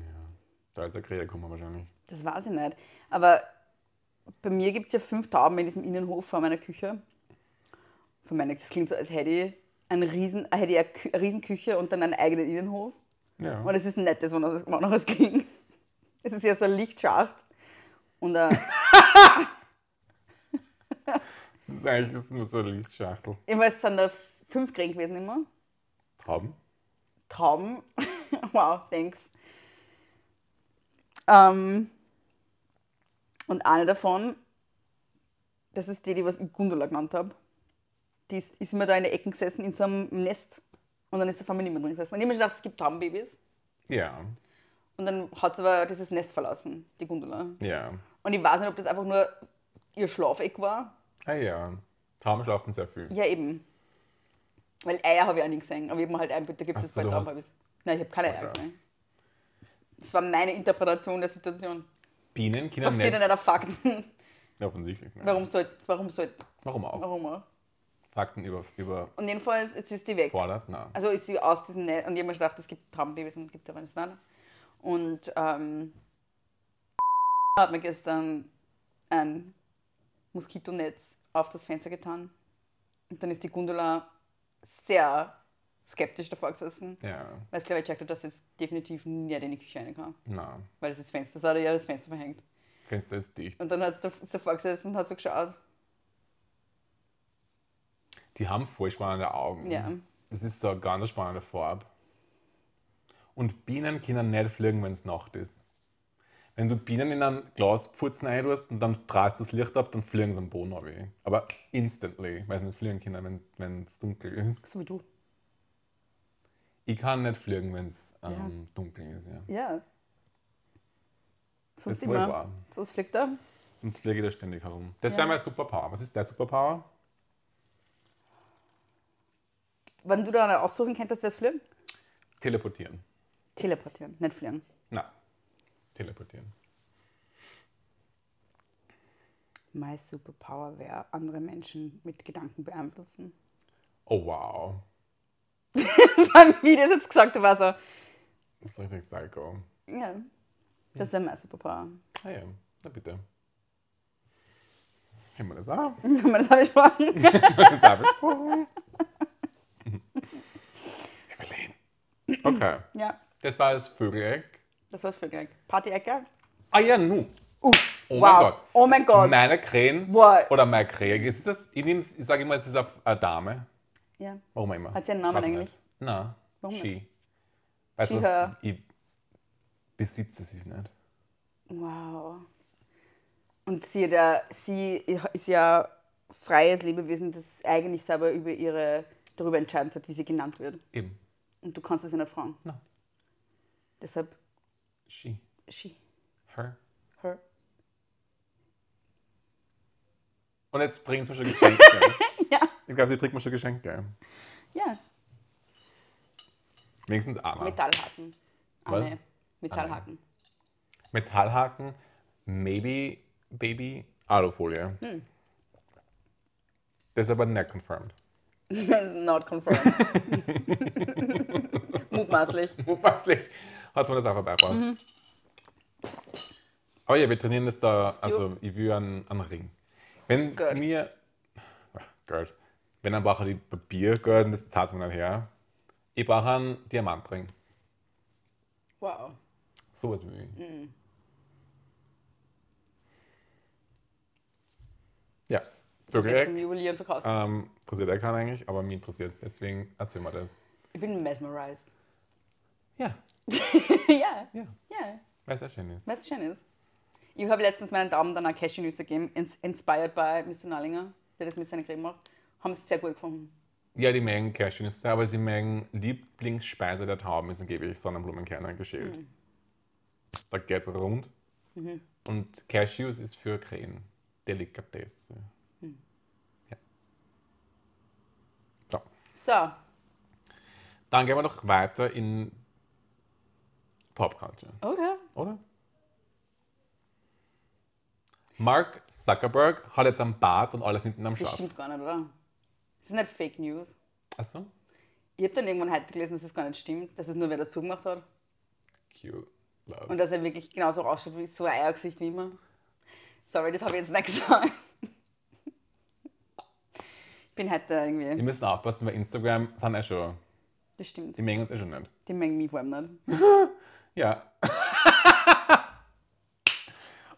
da ist der Krähe gekommen wahrscheinlich. Das weiß ich nicht. Aber bei mir gibt es ja fünf Tauben in diesem Innenhof vor meiner Küche. Von meiner, das klingt so, als hätte ich, einen riesen, hätte ich eine Riesenküche und dann einen eigenen Innenhof. Ja. Und es ist nett, dass man das, man das klingt. Es ist ja so ein Lichtschacht. Und ein äh, [LAUGHS] das ist eigentlich nur so ein Lichtschachtel. Ich weiß, es sind da fünf Krähen gewesen immer. Trauben? Trauben. [LAUGHS] wow, thanks. Ähm, und eine davon, das ist die, die was ich Gundula genannt habe. Die ist, ist immer da in der Ecke gesessen, in so einem Nest. Und dann ist auf einmal niemand drin gesessen. Und ich habe mir gedacht, es gibt Traubenbabys. Ja. Und dann hat sie aber dieses Nest verlassen, die Gundula. Ja. Und ich weiß nicht, ob das einfach nur ihr Schlafeck war. Ah ja. Haben schlafen sehr viel. Ja, eben. Weil Eier habe ich auch nicht gesehen. Aber eben halt ein, da gibt es zwei bald auch mal Nein, ich habe keine Eier gesehen. Das war meine Interpretation der Situation. Bienen können nicht. nicht auf Fakten. Ja, offensichtlich. Ne? Warum sollte. Warum, sollt, warum auch? Warum auch? Fakten über. über und jedenfalls jetzt ist die weg. Fordert? Nein. Also ist sie aus diesem Nest. Und jemand dachte, es gibt Traumbabys und es gibt aber nichts anderes. Und ähm, hat mir gestern ein Moskitonetz auf das Fenster getan. Und dann ist die Gundula sehr skeptisch davor gesessen. Ja. Weil es, glaube ich, checkt hat, dass es definitiv nicht in die Küche rein kann. Nein. Weil das Fenster, das hat ja das Fenster verhängt. Fenster ist dicht. Und dann hat es davor gesessen und hat so geschaut. Die haben voll spannende Augen. Ja. Das ist so eine ganz spannende Farbe. Und Bienen können nicht fliegen, wenn es Nacht ist. Wenn du Bienen in einen Glaspfutz reintust und dann drehst du das Licht ab, dann fliegen sie am Boden ab. Aber instantly, weil sie nicht fliegen können, wenn es dunkel ist. So wie du. Ich kann nicht fliegen, wenn es ähm, ja. dunkel ist, ja. Ja. Sonst das immer. Sonst fliegt er. Sonst fliege ich da ständig herum. Das ja. wäre mein Superpower. Was ist der Superpower? Wenn du da eine aussuchen könntest, wäre es fliegen? Teleportieren. Teleportieren, nicht fliegen. Nein, teleportieren. Meine Superpower wäre, andere Menschen mit Gedanken beeinflussen. Oh, wow. [LAUGHS] Wie das jetzt gesagt hat, war so. Das ist richtig psycho. Ja, das hm. ist ja mein Superpower. Ah ja, na bitte. Haben wir das auch? [LAUGHS] Haben wir das auch besprochen? [LAUGHS] Haben das auch besprochen? Evelyn. Okay. Ja. Das war das Vögeleck. Das war das Vögeleck. Party-Ecke? Ah ja, nu. Uh, oh wow. mein Gott. Oh mein Gott. Meine Krähen oder mein Krähe. Ist das, ich, nehm, ich sage immer, es ist eine Dame. Ja. Warum immer? Hat sie einen Namen eigentlich? Nein. Warum She. Nicht? Weißt du was? Ich besitze sie nicht. Wow. Und sie, der, sie ist ja freies Lebewesen, das eigentlich selber über ihre, darüber entscheiden wird, wie sie genannt wird. Eben. Und du kannst es ja nicht fragen. Nein. Deshalb. She. She. Her. Her. Und jetzt bringen wir schon Geschenke. [LAUGHS] ja. Ich glaube, sie bringt mir schon Geschenke. Ja. Wenigstens Arme. Metallhaken. Arme. Was? Metallhaken. Arme. Metallhaken, maybe, baby, Alufolie. Hm. Das ist aber not confirmed. [LAUGHS] not confirmed. [LAUGHS] Mutmaßlich. Mutmaßlich hat man das einfach beigebracht. Mhm. Aber ja, wir trainieren das da, also ich will einen, einen Ring. Wenn Good. mir, ah, Girl. wenn dann brauche ich Papier, Geld, das zahlt man dann her. Ich brauche einen Diamantring. Wow. So was wie. ich. Mhm. Ja, Vögel. Zum Juwelieren verkaufst. Ähm, interessiert er eh keinen eigentlich, aber mich interessiert es. Deswegen erzähl mal das. Ich bin mesmerized. Ja. [LAUGHS] ja. ja. ja. Weil es auch schön ist. Weil es schön ist. Ich habe letztens meinen Daumen dann an Cashew-Nüsse gegeben, inspired by Mr. Nallinger, der das mit seiner Creme macht. Haben sie sehr gut gefunden. Ja, die mengen Cashew-Nüsse, aber sie mengen Lieblingsspeise der Tauben ist angeblich Sonnenblumenkerne geschält. Mhm. Da es rund. Mhm. Und Cashews ist für Creme. Delikatesse. Mhm. Ja. So. Dann gehen wir noch weiter in Pop Culture. Okay. Oder? Mark Zuckerberg hat jetzt am Bart und alle finden am Schaf. Das stimmt gar nicht, oder? Das ist nicht Fake News. Ach so? Ich habe dann irgendwann heute gelesen, dass das gar nicht stimmt, dass es das nur wer dazu gemacht hat. Cute. Love. Und dass er wirklich genauso ausschaut wie so ein Eiergesicht wie immer. Sorry, das habe ich jetzt nicht [LAUGHS] gesagt. ich bin heute irgendwie. Wir müssen aufpassen, weil Instagram sind ja eh schon. Das stimmt. Die mengen uns eh schon nicht. Die mengen mich vor allem nicht. [LAUGHS] Ja. [LAUGHS]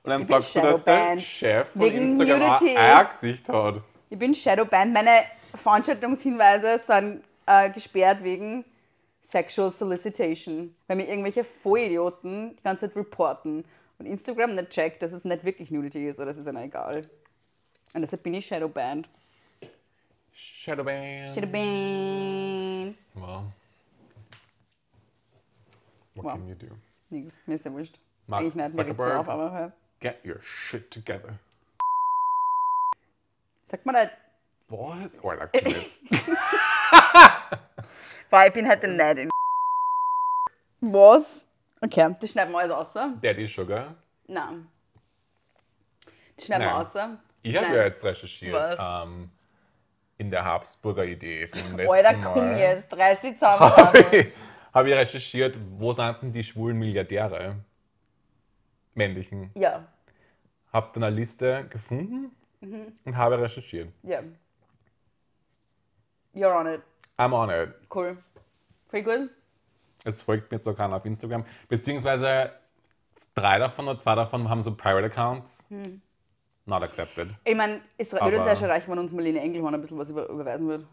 Und dann ich sagst du, dass der Chef von Wegen Instagram ein Gesicht hat. Ich bin Shadowband. Meine Veranstaltungshinweise sind äh, gesperrt wegen Sexual Solicitation. Weil mir irgendwelche Vollidioten die ganze Zeit reporten. Und Instagram nicht checkt, dass es nicht wirklich Nudity ist oder es ist einem egal. Und deshalb bin ich Shadowband. Shadowband. Shadowband. Wow. What wow. can you do? Nix. Mir ist ja wurscht. Mark Eigentlich nicht, Zuckerberg, mir auf, aber get your shit together. Sagt man halt. Was? Oh, da kommt jetzt. Boah, [LAUGHS] ich bin heute nicht in. [LAUGHS] Was? Okay, das schneiden wir alles raus. Daddy Sugar? Nein. Das schneiden wir raus. Ich habe ja jetzt recherchiert. Ähm, in der Habsburger Idee vom letzten Alter, komm Mal. jetzt, reiß die Zauber. [LAUGHS] habe ich recherchiert, wo sind die schwulen Milliardäre? Männlichen. Ja. Habe dann eine Liste gefunden mhm. und habe recherchiert. Ja. Yeah. You're on it. I'm on it. Cool. Pretty good. Es folgt mir jetzt keiner auf Instagram. Beziehungsweise drei davon oder zwei davon haben so Private Accounts. Hm. Not accepted. Ich meine, es würde sehr schön reichen, wenn uns Marlene Engelhorn ein bisschen was über überweisen würde.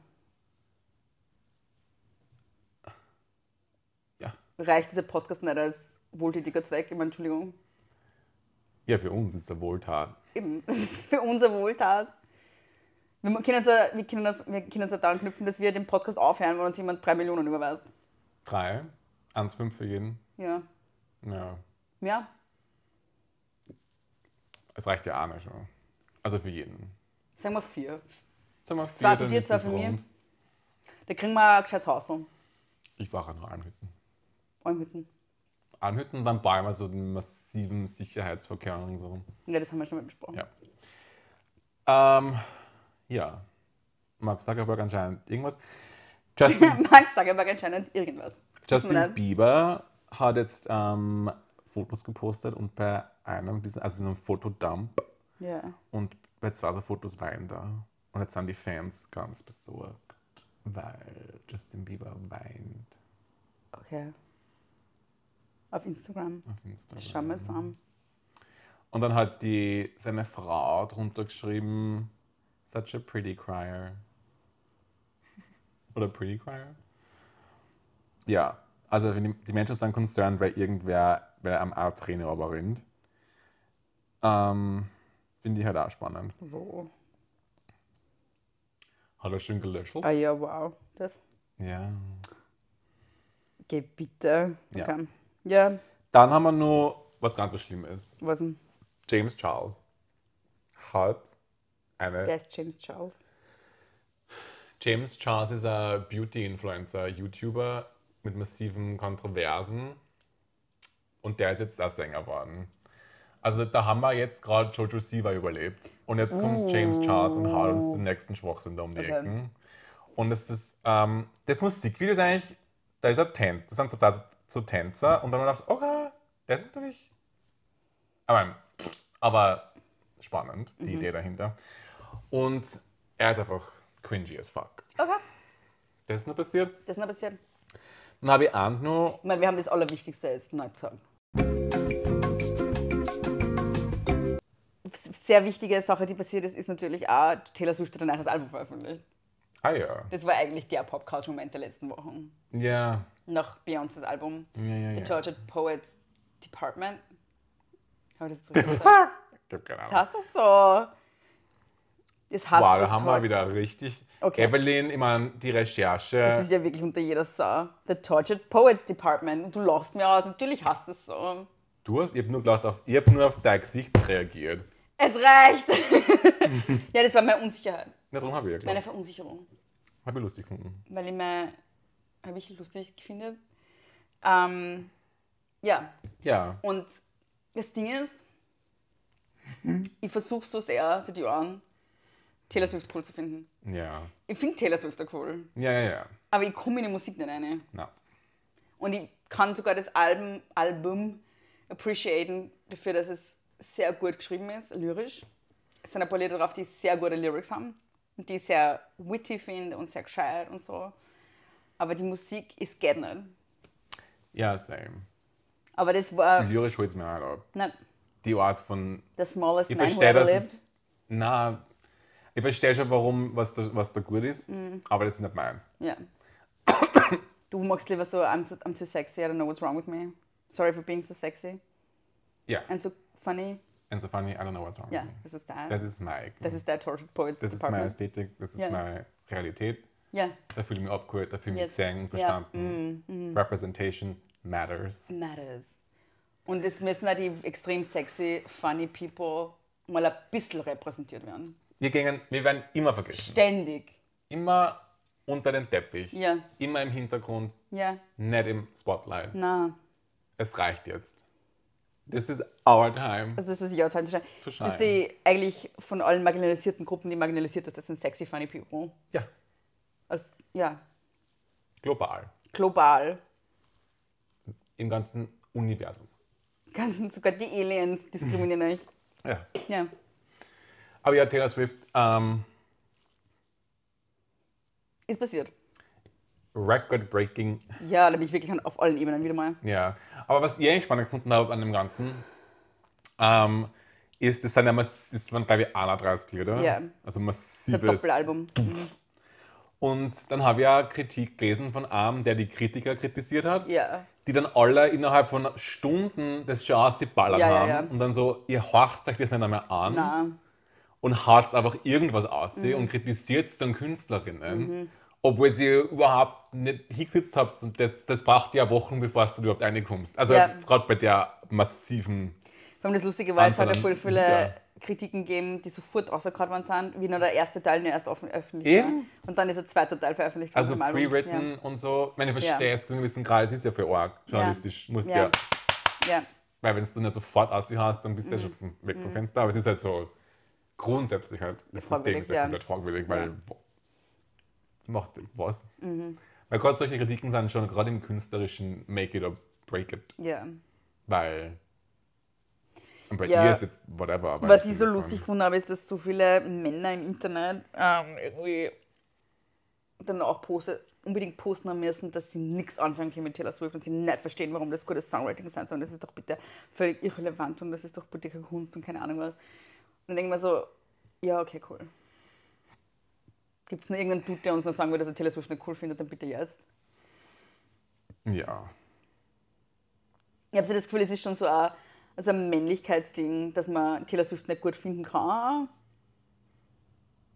reicht dieser Podcast nicht als wohltätiger Zweck. Ich meine, Entschuldigung. Ja, für uns ist es eine Wohltat. Eben, es [LAUGHS] ist für uns eine Wohltat. Wir können, ja, wir, können das, wir können uns ja daran knüpfen, dass wir den Podcast aufhören, wenn uns jemand drei Millionen überweist. Drei? Eins, fünf für jeden? Ja. Ja. Ja. Es reicht ja auch nicht schon. Also für jeden. Sagen wir vier. Sagen wir vier. Zwei für dir, zwei für mir. Da kriegen wir ein gescheites Haus rum. Ich war ja nur Almhütten. Almhütten. Almhütten, dann Balm, also den massiven Sicherheitsverkehr und So. Ja, das haben wir schon mal besprochen. Ja. Ähm, ja. Mark Zuckerberg anscheinend irgendwas. Justin, [LAUGHS] Mark Zuckerberg anscheinend irgendwas. Justin Bieber hat jetzt ähm, Fotos gepostet und bei einem, diesen, also diesem Fotodump, ja. und bei zwei so Fotos weinen da. Und jetzt sind die Fans ganz besorgt, weil Justin Bieber weint. Okay. Auf Instagram. Auf Instagram. Das Schauen wir an. Und dann hat die, seine Frau drunter geschrieben, such a pretty crier. [LAUGHS] Oder pretty crier? Ja, also die Menschen sind concerned, weil irgendwer weil er am A-Träne runterrinnt. Ähm, Finde ich halt auch spannend. Wo? Hat er schön gelöschelt? Ah ja, wow. Das? Ja. Geh äh, bitte. Ja. Okay. Ja. Dann haben wir nur, was ganz so schlimm ist. Was denn? James Charles hat eine. Wer ist James Charles? James Charles ist ein Beauty-Influencer, YouTuber mit massiven Kontroversen. Und der ist jetzt der Sänger geworden. Also da haben wir jetzt gerade Jojo Siva überlebt. Und jetzt kommt mm. James Charles und haut uns den nächsten Schwachsinn da um die okay. Ecken. Und das ist, ähm, das Musikvideo ist eigentlich, da ist ein Tent. Das sind so zwei, zu Tänzer und dann habe ich okay, das ist natürlich. Aber, aber spannend, die mhm. Idee dahinter. Und er ist einfach cringy as fuck. Okay. Das ist noch passiert. Das ist noch passiert. Dann habe ich eins nur. Ich meine, wir haben das Allerwichtigste ist nicht gesagt. Sehr wichtige Sache, die passiert ist, ist natürlich auch, Taylor Swift hat danach das Album veröffentlicht. Ah ja. Das war eigentlich der Pop-Culture-Moment der letzten Wochen. Ja nach Beyoncés Album ja, ja, The Tortured Poets Department. Habe das richtig gesagt? [LAUGHS] Das heißt doch so. Das heißt wow, da haben wir wieder richtig. Okay. Evelyn, ich meine, die Recherche. Das ist ja wirklich unter jeder Sau. The Tortured Poets Department. Du lachst mir aus. Natürlich hast du es so. Du hast, ich habe nur, hab nur auf dein Gesicht reagiert. Es reicht! [LAUGHS] ja, das war meine Unsicherheit. Na, darum habe ich ja gelacht. Meine Verunsicherung. Habe ich lustig gefunden. Weil ich meine habe ich lustig gefunden. Ähm, ja. Ja. Und das Ding ist, hm? ich versuche so sehr seit Jahren, Taylor Swift cool zu finden. Ja. Ich finde Taylor Swift cool. Ja, ja, ja. Aber ich komme in die Musik nicht rein. Nein. Und ich kann sogar das Album, Album appreciaten, dafür, dass es sehr gut geschrieben ist, lyrisch. Es sind ein paar Lieder drauf, die sehr gute Lyrics haben und die sehr witty finde und sehr gescheit und so aber die Musik ist geht nicht. Ja, same. Aber das war. Lyrisch holt es mir auch halt ab. Nein. Die Art von. The smallest ich verstehe, who ever Es, na, ich verstehe schon, warum, was da, was da gut ist, mm. aber das ist nicht meins. Ja. du magst lieber so, I'm, so, I'm too sexy, I don't know what's wrong with me. Sorry for being so sexy. Ja. Yeah. And so funny. And so funny, I don't know what's wrong yeah, with me. Ja, das ist dein. Das ist mein. Das ist dein Tortured Poet. Das ist meine Ästhetik, das ist yeah. meine Realität. Ja. Da fühle ich mich abgeholt, da fühle ich mich gesehen verstanden. Ja. Mm, mhm. Representation matters. Matters. Und es müssen auch die extrem sexy, funny people mal ein bisschen repräsentiert werden. Wir, gingen, wir werden immer vergessen. Ständig. Immer unter den Teppich. Ja. Immer im Hintergrund. Ja. Nicht im Spotlight. Na. Es reicht jetzt. This is our time. Also das ist your time to shine. To shine. Sie eigentlich von allen marginalisierten Gruppen die marginalisiert ist, das sind sexy funny people. Ja. Also, ja. Global. Global. Im ganzen Universum. Ganzen, sogar die Aliens diskriminieren euch. Ja. ja. Aber ja, Taylor Swift. Ähm, ist passiert. Record-breaking. Ja, da bin ich wirklich auf allen Ebenen wieder mal. Ja. Aber was ich eigentlich spannend gefunden habe an dem Ganzen, ähm, ist, das sind ja, das waren glaube ich 31, oder? Ja. Also massives. Das ein Doppelalbum. Und dann habe ich ja Kritik gelesen von einem, der die Kritiker kritisiert hat. Ja. Die dann alle innerhalb von Stunden das schon ausgeballert ja, haben. Ja, und dann so, ihr horcht euch das nicht mehr an. Nein. Und hart einfach irgendwas aus mhm. und kritisiert dann Künstlerinnen. Mhm. Obwohl sie überhaupt nicht hingesetzt habt. Und das, das braucht ja Wochen, bevor du überhaupt reinkommst. Also gerade bei der massiven. Vor allem das Lustige war, es hat ja voll viele Kritiken geben, die sofort rausgehauen worden sind, wie nur der erste Teil nicht erst offen, öffentlich Eben. war. Und dann ist der zweite Teil veröffentlicht worden. Also pre-written ja. und so. Ich meine, ich verstehe es ja. zu einem gewissen Grad, es ist ja für arg. Journalistisch ja. musst ja. ja. Weil wenn du nicht sofort aus hast, dann bist mhm. du ja mhm. schon weg vom mhm. Fenster. Aber es ist halt so grundsätzlich halt, das System ist ja komplett fragwürdig, weil macht was. Mhm. Weil gerade solche Kritiken sind schon gerade im künstlerischen Make it or break it. Ja. Weil und bei ja, ihr ist jetzt whatever. Aber was ich so lustig gefunden habe, ist, dass so viele Männer im Internet ähm, irgendwie dann auch postet, unbedingt posten haben müssen, dass sie nichts anfangen können mit Taylor Swift und sie nicht verstehen, warum das gutes Songwriting sein soll. Das ist doch bitte völlig irrelevant und das ist doch bitte Kunst und keine Ahnung was. Und dann denke ich mir so, ja, okay, cool. Gibt es irgendeinen Dude, der uns noch sagen will, dass er Taylor Swift nicht cool findet, dann bitte jetzt. Ja. Ich habe so das Gefühl, es ist schon so ein also ein Männlichkeitsding, dass man Taylor Swift nicht gut finden kann.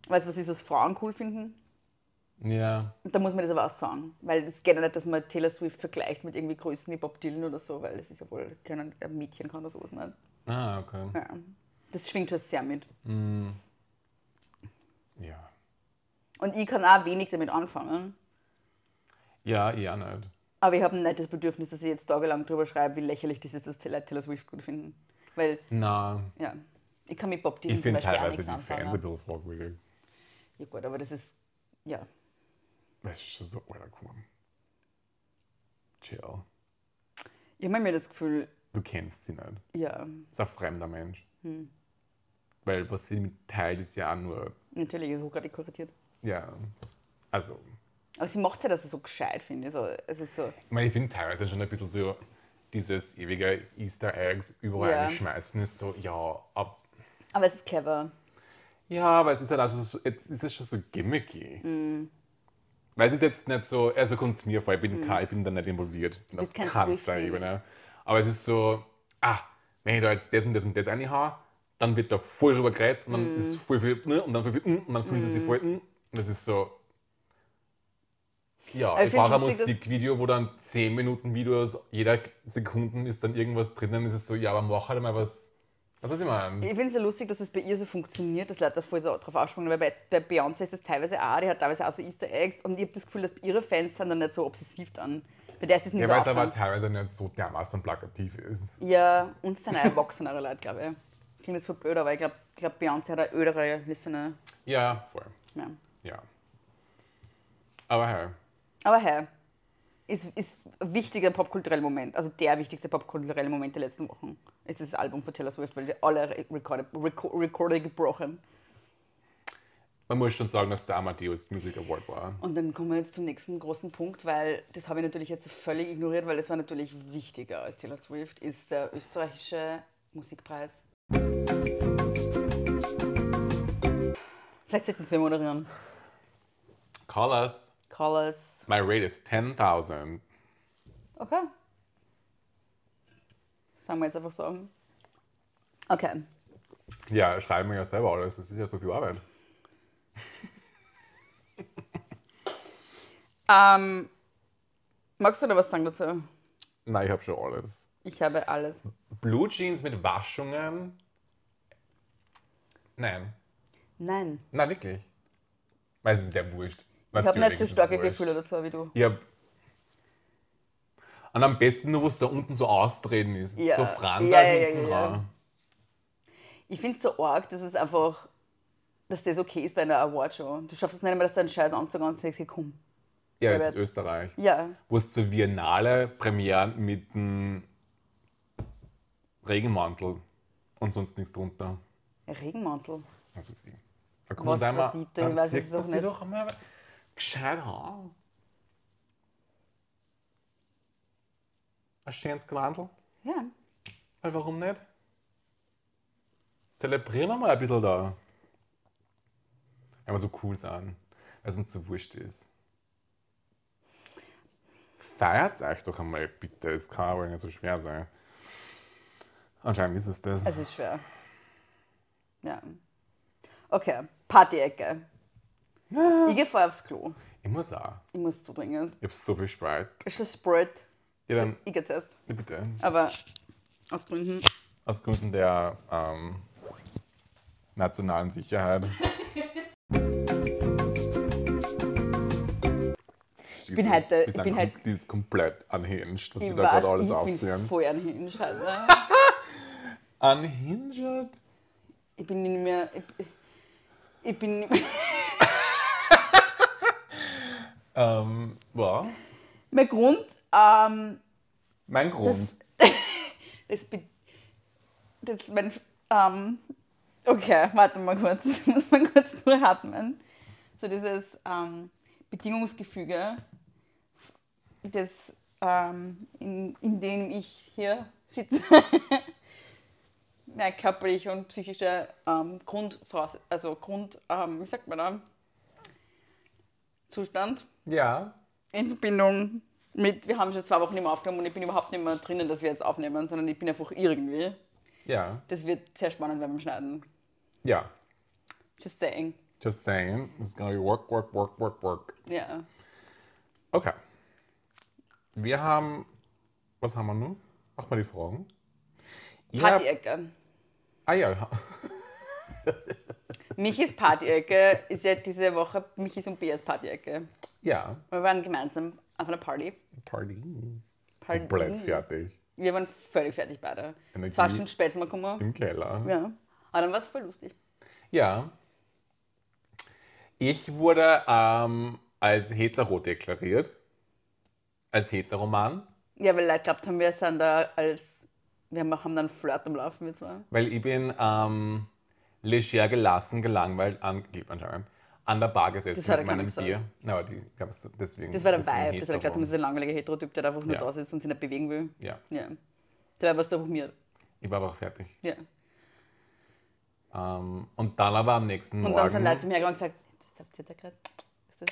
Weißt du, was ist, was Frauen cool finden? Ja. Da muss man das aber auch sagen, weil es geht ja nicht, dass man Taylor Swift vergleicht mit irgendwie Größen wie Bob Dylan oder so, weil das ist ja wohl, kein Mädchen kann das sowas nicht. Ah, okay. Ja. Das schwingt schon sehr mit. Mm. Ja. Und ich kann auch wenig damit anfangen. Ja, ich eh auch nicht. Aber ich habe nicht das Bedürfnis, dass ich jetzt tagelang drüber schreibe, wie lächerlich das ist, dass Taylor Swift gut finden. Weil. Na. Ja. Ich kann mit Bob Dylan Ich finde teilweise die anfangen. Fans ein bisschen fragwürdig. Ja, gut, aber das ist. Ja. Das ist so, Alter, komm. Chill. Ich habe mir das Gefühl. Du kennst sie nicht. Ja. Ist ein fremder Mensch. Hm. Weil was sie teilt, ist ja nur. Natürlich, ist hochgradig kuratiert. Ja. Also, aber sie macht es ja, dass es so gescheit finde. So, also, es ist so. Ich meine, ich finde teilweise schon ein bisschen so dieses ewige Easter Eggs überall ja. schmeißen ist so, ja, ab. Aber es ist clever. Ja, aber es ist halt also so, es ist schon so gimmicky. Mm. Weil es ist jetzt nicht so, also kommt es mir vor, ich bin, mm. ich bin da nicht involviert. Auf keinster Ebene. Aber es ist so, ah, wenn ich da jetzt das und das und das anhabe, dann wird da voll drüber geredet und dann mm. ist voll viel, ne, und dann voll mm, und dann fühlen sie sich mhm. voll, mm. und das ist so, ja, äh, ich mache ein Musikvideo, wo dann 10 Minuten Videos, jeder Sekunden ist dann irgendwas drin, dann ist es so, ja, aber mach halt mal was. Was ich meine? Ich finde es ja lustig, dass es bei ihr so funktioniert, dass Leute da voll so drauf aufspringen, weil bei, bei Beyoncé ist das teilweise auch, die hat teilweise auch so Easter Eggs und ich habe das Gefühl, dass ihre Fans dann, dann nicht so obsessiv dann. Bei der ist es nicht ja, so. Ja, weil es aber teilweise nicht so dermaßen plakativ ist. Ja, uns es sind auch erwachsenere Leute, glaube ich. klingt jetzt voll blöd, aber ich glaube, glaub, Beyoncé hat eine ödere Listener. Ja, voll. Ja. ja. Aber hey, aber hey, ist, ist ein wichtiger popkultureller Moment, also der wichtigste popkulturelle Moment der letzten Wochen ist das Album von Taylor Swift, weil die alle Rekorde, Rekorde gebrochen man muss schon sagen, dass der Amadeus Music Award war. Und dann kommen wir jetzt zum nächsten großen Punkt, weil das habe ich natürlich jetzt völlig ignoriert, weil das war natürlich wichtiger als Taylor Swift, ist der österreichische Musikpreis. Vielleicht sollten wir moderieren. Call us. Call us. My rate is 10.000. Okay. Sagen wir jetzt einfach so. Okay. Ja, schreiben wir ja selber, oder? Das ist ja so viel Arbeit. [LAUGHS] ähm, magst du da was sagen dazu? Nein, ich habe schon alles. Ich habe alles. Blue Jeans mit Waschungen? Nein. Nein. Nein, wirklich. Weil es ist ja wurscht. Ich habe nicht so starke Gefühle dazu wie du. Ich und am besten nur, wo es da unten so austreten ist. Ja. So Franz ja, ja, hinten ja, Ich finde es so arg, dass es einfach, dass das okay ist bei einer Awardshow. Du schaffst es nicht einmal, dass du einen scheiß Anzug anziehst, komm. Ja, jetzt Österreich. Ja. Wo es zur Viennale Premieren mit einem Regenmantel und sonst nichts drunter. Ein Regenmantel? Was ist ich. Da kommt was, einmal, sieht da? Ich weiß es doch nicht. Gescheit haben? Ein schönes Gewandel? Ja. Weil warum nicht? Zelebrieren wir mal ein bisschen da. Wenn so cool sein, weil es uns so wurscht ist. Feiert euch doch einmal bitte, es kann aber nicht so schwer sein. Anscheinend ist es das. Es ist schwer. Ja. Okay, Party-Ecke. Ah. Ich gehe vorher aufs Klo. Ich muss auch. Ich muss so dringend. Ich hab so viel Sprite. Ist das Sprite? Ja, dann, ich gehe zuerst. Ja, bitte. Aber aus Gründen. Aus Gründen der ähm, nationalen Sicherheit. [LAUGHS] ich bin heute. Halt ich bin kom halt, die ist komplett unhinged, was wir da gerade alles ich aufführen. Ich bin voll unhinged. Also. [LAUGHS] unhinged? Ich bin nicht mehr. Ich, ich bin nicht mehr. Ähm, ja. Mein Grund. Ähm, mein Grund. [LAUGHS] Das, das, das, mein, ähm, okay, warte mal kurz. [LAUGHS] Ich muss mal kurz durchatmen. So dieses ähm, Bedingungsgefüge, das, ähm, in, in dem ich hier sitze. [LAUGHS] mehr körperliche und psychische ähm, Grundvoraus also Grund, ähm, wie sagt man da, Zustand. Ja. In Verbindung mit, wir haben schon zwei Wochen nicht mehr aufgenommen und ich bin überhaupt nicht mehr drinnen, dass wir jetzt aufnehmen, sondern ich bin einfach irgendwie. Ja. Das wird sehr spannend beim Schneiden. Ja. Just saying. Just saying. It's gonna be work, work, work, work, work. Ja. Okay. Wir haben, was haben wir nun? Mach mal die Fragen. Partyecke. Ah ja. Michis Partyecke ist ja diese Woche Michis und Beas Partyecke. Ja. Wir waren gemeinsam auf einer Party. Party. Party. Komplett fertig. Wir waren völlig fertig beide. Energie Zwei Stunden später mal kommen. Im Keller. Ja. Aber dann war es voll lustig. Ja. Ich wurde ähm, als hetero deklariert. Als heteroman. Ja, weil Leute glaubt haben, wir sind da als. Wir haben dann Flirt am Laufen, wir zwei. Weil ich bin ähm, leger gelassen, gelangweilt angeht anscheinend an der Bar gesessen mit meinem Bier. No, die gab's deswegen. Das war der Vibe. Das war gesagt, das ist ein langweiliger hetero der einfach nur ja. da sitzt und sich nicht bewegen will. Ja. ja. Dabei warst du einfach mir. Ich war aber auch fertig. Ja. Um, ähm, und dann aber am nächsten Morgen. Und dann sind Leute zu mir gegangen und gesagt, jetzt habt ihr da gerade. Ist das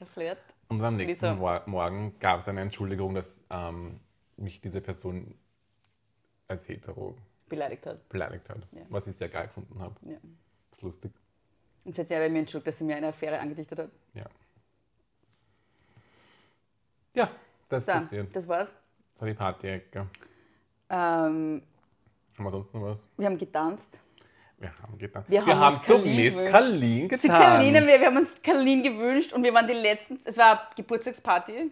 der Flirt? Und am nächsten so. Morgen gab es eine Entschuldigung, dass ähm, mich diese Person als hetero beleidigt hat. Beleidigt hat. Ja. Was ich sehr geil gefunden habe. Ja. Das ist lustig. Und sie hat ich mich entschuldigt, dass sie mir eine Affäre angedichtet hat. Ja. Ja, das so, ist ja. Das war's. Das war die Party-Ecke. Ähm, haben wir sonst noch was? Wir haben getanzt. Wir haben getanzt. Wir, wir haben, haben zumindest Kalin getanzt. Die Kalinen, wir, wir haben uns Kalin gewünscht und wir waren die letzten, es war eine Geburtstagsparty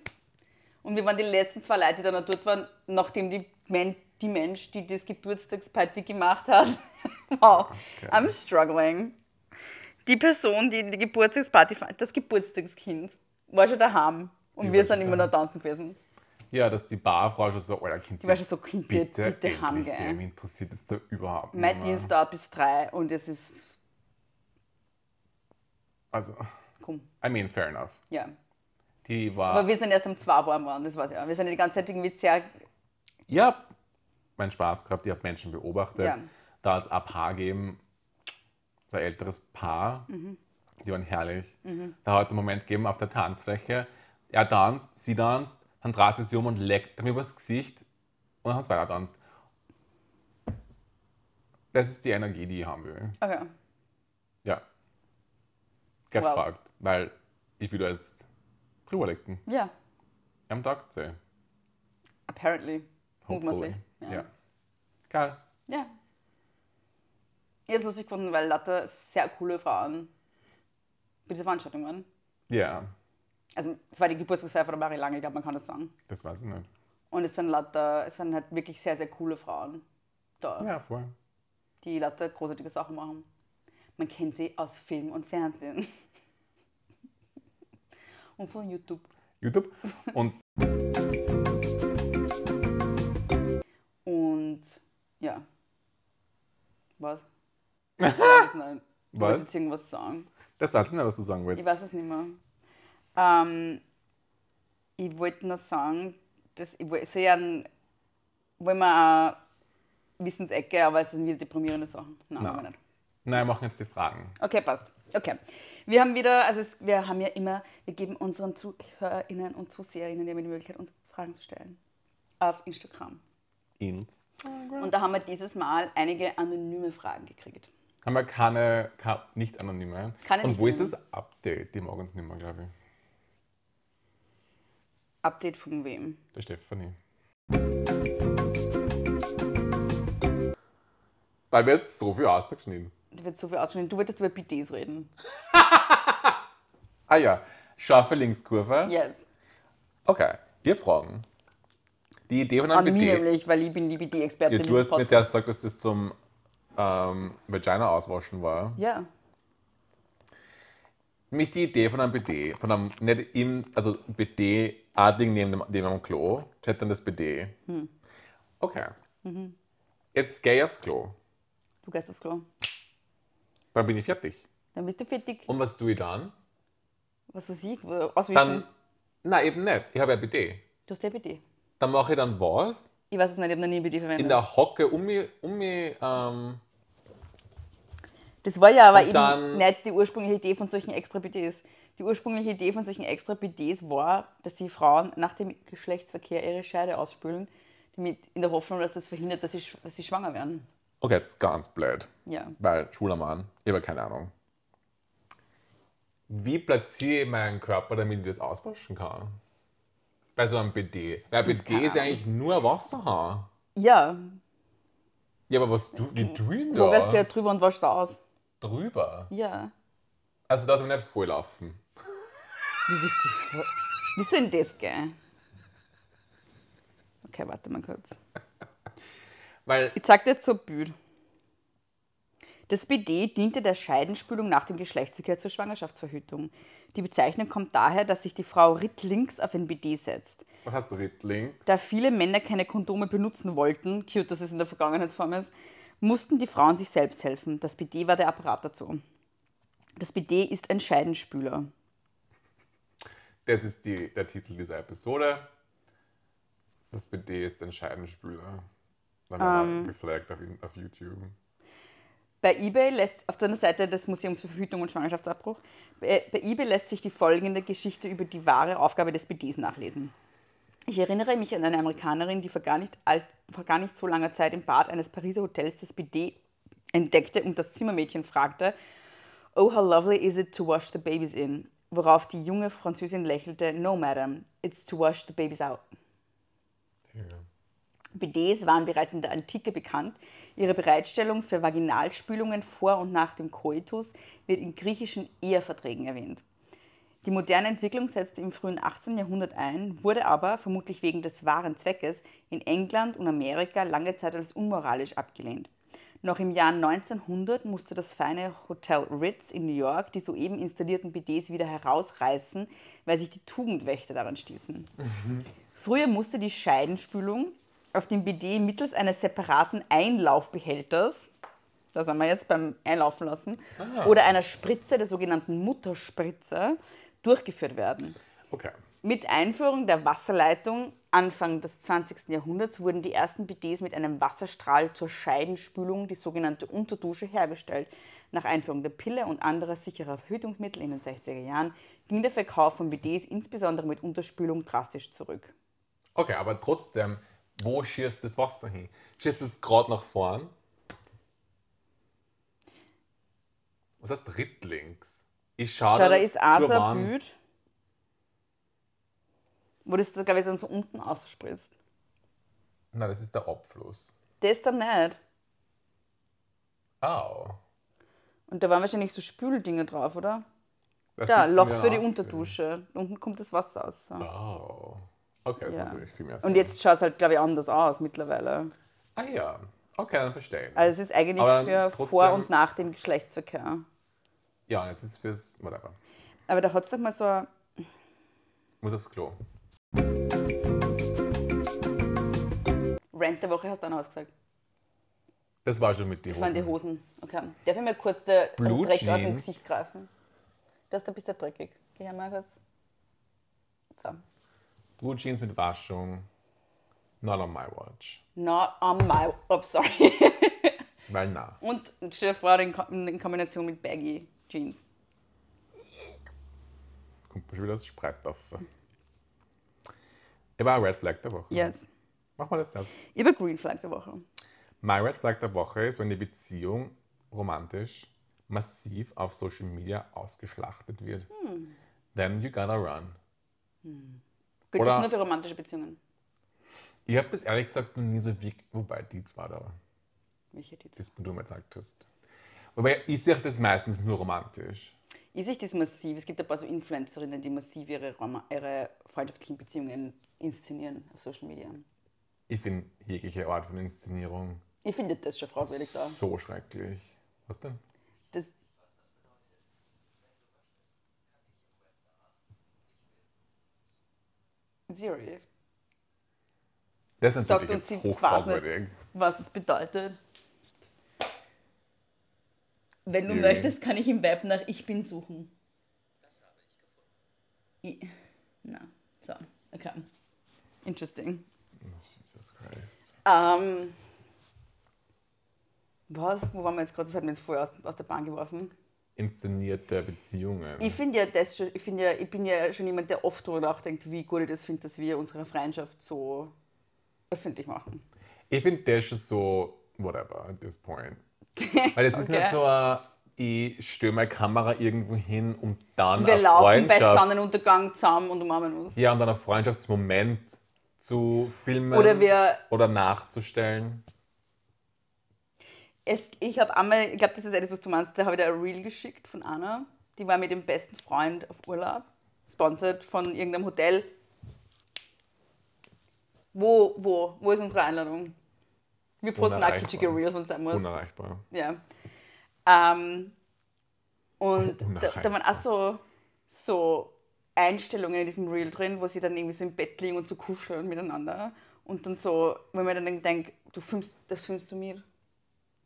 und wir waren die letzten zwei Leute, die dann dort waren, nachdem die, Men die Mensch, die das Geburtstagsparty gemacht hat. [LAUGHS] wow, okay. I'm struggling die Person, die die Geburtstagsparty fand, das Geburtstagskind, war schon daheim. Und die wir sind immer noch tanzen gewesen. Ja, dass die Barfrau schon so, alter Kind, Die war schon so, Kind, bitte, bitte, bitte haben gell. interessiert es da überhaupt nicht. Mein Dienst dauert bis drei und es ist. Also. Komm. I mean, fair enough. Ja. Die war. Aber wir sind erst um zwei warm geworden, das weiß ich auch. Wir sind die ganze Zeit irgendwie sehr. Ja, mein Spaß gehabt, ich habe Menschen beobachtet. Ja. Da als es Abhaar gegeben ein älteres Paar, mhm. die waren herrlich. Mhm. Da hat es einen Moment gegeben auf der Tanzfläche. Er tanzt, sie tanzt, dann dreht sie sich um und leckt mir übers Gesicht und dann hat sie weiter tanzt. Das ist die Energie, die ich haben will. Okay. Ah, ja. Gefragt, wow. weil ich wieder jetzt drüber lecken. Ja. Am Tag Apparently. Hopefully. Mutmaßlich. Ja. ja. Geil. Ja, ich habe es lustig gefunden, weil Latte sehr coole Frauen bei dieser Veranstaltung waren. Ja. Also, es war die Geburtstagsfeier von der Marie Lange, ich glaube, man kann das sagen. Das weiß ich nicht. Und es sind Latte, es waren halt wirklich sehr, sehr coole Frauen da. Ja, voll. Die Latte großartige Sachen machen. Man kennt sie aus Film und Fernsehen. [LAUGHS] und von YouTube. YouTube. Und. und ja. Was? Ich weiß nicht. Du was? wolltest irgendwas sagen. Das weiß ich nicht, was du sagen willst. Ich weiß es nicht mehr. Ähm, ich wollte nur sagen, dass ich wollt, so ja, wollen wir eine Wissensecke, aber es sind wieder deprimierende Sachen. Nein, Nein. Wir nicht. Nein, wir machen jetzt die Fragen. Okay, passt. Okay. Wir haben wieder, also es, wir haben ja immer, wir geben unseren ZuhörerInnen und ZuseherInnen die Möglichkeit, uns Fragen zu stellen. Auf Instagram. Instagram. Und da haben wir dieses Mal einige anonyme Fragen gekriegt. Haben wir keine, keine nicht anonyme. Keine Und nicht wo anonyme. ist das Update? Die morgens nicht mehr, glaube ich. Update von wem? Der Stefanie. Da wird so viel ausgeschnitten. Da wird so viel ausgeschnitten. Du wolltest über BDs reden. [LAUGHS] ah ja, scharfe Linkskurve. Yes. Okay, wir fragen. Die Idee von einem An BT. mir nämlich, weil ich bin die bd expertin Ja, du hast mir zuerst gesagt, dass das zum ähm, Vagina auswaschen war. Ja. Mich die Idee von einem BD, von einem, nicht im, also BD-Adling neben dem, neben dem Klo, ich hätte dann das BD. Hm. Okay. Mhm. Jetzt gehe ich aufs Klo. Du gehst aufs Klo. Dann bin ich fertig. Dann bist du fertig. Und was tue ich dann? Was weiß ich? Auswischen? Dann, nein, eben nicht. Ich habe ja BD. Du hast ja BD. Dann mache ich dann was? Ich weiß es nicht, ich habe noch nie BD verwendet. In der Hocke um mich, um mich ähm, das war ja aber und eben nicht die ursprüngliche Idee von solchen Extra-BDs. Die ursprüngliche Idee von solchen Extra-BDs war, dass die Frauen nach dem Geschlechtsverkehr ihre Scheide ausspülen, damit in der Hoffnung, dass das verhindert, dass sie, dass sie schwanger werden. Okay, das ist ganz blöd. Ja. Weil schwuler Mann, ich habe keine Ahnung. Wie platziere ich meinen Körper, damit ich das auswaschen kann? Bei so einem BD. Weil BD ist ja eigentlich nur Wasserhaar. Ja. Ja, aber was du, wie äh, du ihn da? Du wärst ja drüber und waschst aus drüber? Ja. Also, dass wir nicht volllaufen. Wie bist du voll? Wie soll denn das gehen? Okay, warte mal kurz. Weil ich sag dir jetzt so Bild. Das BD diente der Scheidenspülung nach dem Geschlechtsverkehr zur Schwangerschaftsverhütung. Die Bezeichnung kommt daher, dass sich die Frau rittlings auf ein BD setzt. Was heißt rittlings? Da viele Männer keine Kondome benutzen wollten, cute, dass es in der Vergangenheitsform ist, mussten die Frauen sich selbst helfen. Das BD war der Apparat dazu. Das BD ist ein Scheidenspüler. Das ist die, der Titel dieser Episode. Das BD ist ein Scheidenspüler. Dann haben ähm, geflaggt auf, auf YouTube. Bei eBay lässt, auf der Seite des Museums für Verhütung und Schwangerschaftsabbruch, bei, bei eBay lässt sich die folgende Geschichte über die wahre Aufgabe des BDs nachlesen. Ich erinnere mich an eine Amerikanerin, die vor gar nicht, alt, vor gar nicht so langer Zeit im Bad eines Pariser Hotels das Bidet entdeckte und das Zimmermädchen fragte, Oh, how lovely is it to wash the babies in? Worauf die junge Französin lächelte, No, madam, it's to wash the babies out. Ja. Bidets waren bereits in der Antike bekannt. Ihre Bereitstellung für Vaginalspülungen vor und nach dem Koitus wird in griechischen Eheverträgen erwähnt. Die moderne Entwicklung setzte im frühen 18. Jahrhundert ein, wurde aber, vermutlich wegen des wahren Zweckes, in England und Amerika lange Zeit als unmoralisch abgelehnt. Noch im Jahr 1900 musste das feine Hotel Ritz in New York die soeben installierten BDs wieder herausreißen, weil sich die Tugendwächter daran stießen. Mhm. Früher musste die Scheidenspülung auf dem BD mittels eines separaten Einlaufbehälters, da sind wir jetzt beim Einlaufen lassen, ah. oder einer Spritze, der sogenannten Mutterspritze, durchgeführt werden. Okay. Mit Einführung der Wasserleitung Anfang des 20. Jahrhunderts wurden die ersten BDs mit einem Wasserstrahl zur Scheidenspülung, die sogenannte Unterdusche, hergestellt. Nach Einführung der Pille und anderer sicherer Verhütungsmittel in den 60er Jahren ging der Verkauf von BDs insbesondere mit Unterspülung drastisch zurück. Okay, aber trotzdem, wo schießt das Wasser hin? Schießt es gerade nach vorn? Was heißt Rittlings? Ich schaue, da ist auch so ein Bild, wo das, glaube ich, dann so unten ausspritzt. Nein, das ist der Abfluss. Das dann nicht. Au. Oh. Und da waren wahrscheinlich so Spüldinger drauf, oder? Da, da Loch für die Unterdusche. Unten kommt das Wasser aus. Wow. Oh. Okay, das ja. macht natürlich viel mehr Sinn. Und jetzt schaut es halt, glaube ich, anders aus mittlerweile. Ah ja. Okay, dann verstehe ich. Also es ist eigentlich für trotzdem... vor und nach dem Geschlechtsverkehr. Ja, und jetzt ist es fürs whatever. Aber da hat es doch mal so ein... Muss aufs Klo. Rant der Woche hast du auch noch ausgesagt. Das war schon mit den Hosen. Das waren die Hosen. Okay. Darf ich mal kurz den Blue Dreck Jeans. aus dem Gesicht greifen? Das, da bist du dreckig. Geh her mal kurz. So. Blue Jeans mit Waschung. Not on my watch. Not on my... Oh, sorry. Weil na. Und stell dir vor, in Kombination mit Baggy. Jeans. Kommt man schon wieder als Spreit auf. Ich war ein Red Flag der Woche. Yes. Mach mal das zuerst. Ich war Green Flag der Woche. Mein Red Flag der Woche ist, wenn die Beziehung romantisch massiv auf Social Media ausgeschlachtet wird. Hm. Then you gotta run. Hm. Gilt das nur für romantische Beziehungen? Ich habe das ehrlich gesagt noch nie so wirklich, wobei die zwar da. Welche die? Das, wo du mir gesagt hast. Wobei ist sich das meistens nur romantisch. Ist sich das massiv. Es gibt ein paar so Influencerinnen, die massiv ihre, ihre freundschaftlichen Beziehungen inszenieren auf Social Media. Ich finde jegliche Art von Inszenierung. Ich finde das schon fragwürdig da. So schrecklich. Was denn? Das, Siri. Das ist natürlich Sagt jetzt hochfragwürdig. Was es bedeutet. Wenn Siri. du möchtest, kann ich im Web nach Ich bin suchen. Das habe ich gefunden. I Na, so, okay. Interesting. Jesus Christ. Ähm, was? Wo waren wir jetzt gerade? Das hat mir jetzt vorher aus, aus der Bahn geworfen. Inszenierte Beziehungen. Ich finde ja, das schon, ich, ja, ich bin ja schon jemand, der oft darüber nachdenkt, wie gut ich das finde, dass wir unsere Freundschaft so öffentlich machen. Ich finde das schon so, whatever, at this point. [LAUGHS] Weil es okay. ist nicht so, äh, ich störe meine Kamera irgendwo hin und dann Wir laufen bei Sonnenuntergang zusammen und umarmen uns. Ja, und dann einen Freundschaftsmoment zu filmen oder, wir, oder nachzustellen. Es, ich habe einmal, ich glaube, das ist etwas, eh was du meinst, da habe ich dir ein Reel geschickt von Anna. Die war mit dem besten Freund auf Urlaub, sponsert von irgendeinem Hotel. Wo, wo, wo ist unsere Einladung? Wir posten auch kitschige Reels, wenn es sein muss. Unerreichbar. Ja. Ähm, und [LAUGHS] da, da, waren auch so, so Einstellungen in diesem Reel drin, wo sie dann irgendwie so im Bett liegen und so kuscheln miteinander. Und dann so, wenn man dann denkt, du filmst, das filmst du mir.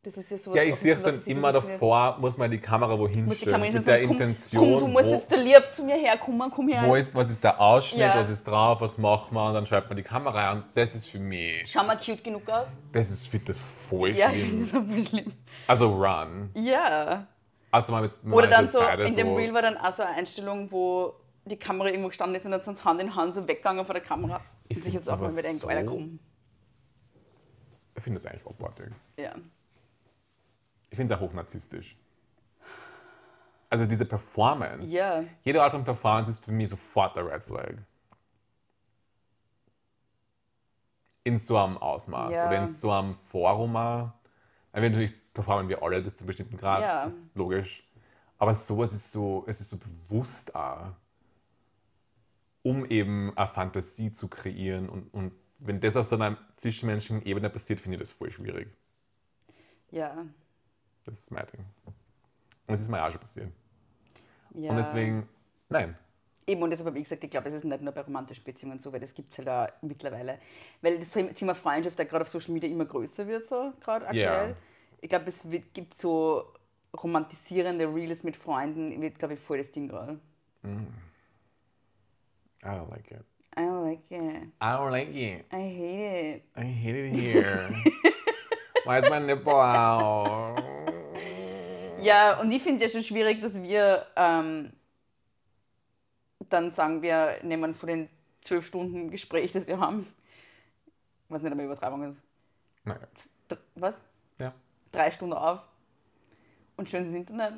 Das ist ja so. Ja, ich sehe dann immer davor, muss man die Kamera wohin stellen, mit der komm, Intention. Komm, du musst wo, jetzt der Lieb zu mir herkommen, komm her. Wo ist, was ist der Ausschnitt, ja. was ist drauf, was macht man? Und dann schreibt man die Kamera an. Das ist für mich. Schau mal cute genug aus. Das ist für das voll ja, schlimm. Ja, das ist schlimm. Also run. Ja. Also man jetzt, man Oder dann so, in dem so. Reel war dann auch so eine Einstellung, wo die Kamera irgendwo gestanden ist und dann sonst Hand in Hand so weggegangen von der Kamera. Ich und sich jetzt auch mal mit so, Ich finde das eigentlich abartig. Ja ich finde es ja hochnarzistisch. Also diese Performance. Yeah. Jede Art von Performance ist für mich sofort der Red Flag. In so einem Ausmaß yeah. oder in so einem Forum. Wenn natürlich performen wir alle bis zu einem bestimmten Grad, yeah. ist logisch. Aber sowas ist so, es ist so bewusst auch, um eben eine Fantasie zu kreieren. Und, und wenn das auf so einer zwischenmenschlichen Ebene passiert, finde ich das voll schwierig. Ja. Das ist mein Ding. Und es ist mir auch schon passiert. Ja. Und deswegen, nein. Eben, und deshalb habe ich gesagt, ich glaube, es ist nicht nur bei romantischen Beziehungen so, weil das gibt es halt auch mittlerweile. Weil das Thema Freundschaft der gerade auf Social Media immer größer wird, so gerade aktuell. Ja. Ich glaube, es wird, gibt so romantisierende Reels mit Freunden, wird, glaube ich, voll das Ding gerade. Mm. I don't like it. I don't like it. I don't like it. I hate it. I hate it here. [LAUGHS] Why is my nipple out? Ja, und ich finde es ja schon schwierig, dass wir ähm, dann sagen, wir nehmen von den zwölf Stunden Gespräch, das wir haben, was nicht einmal Übertreibung ist. Naja. Was? Ja. Drei Stunden auf und schön ins Internet.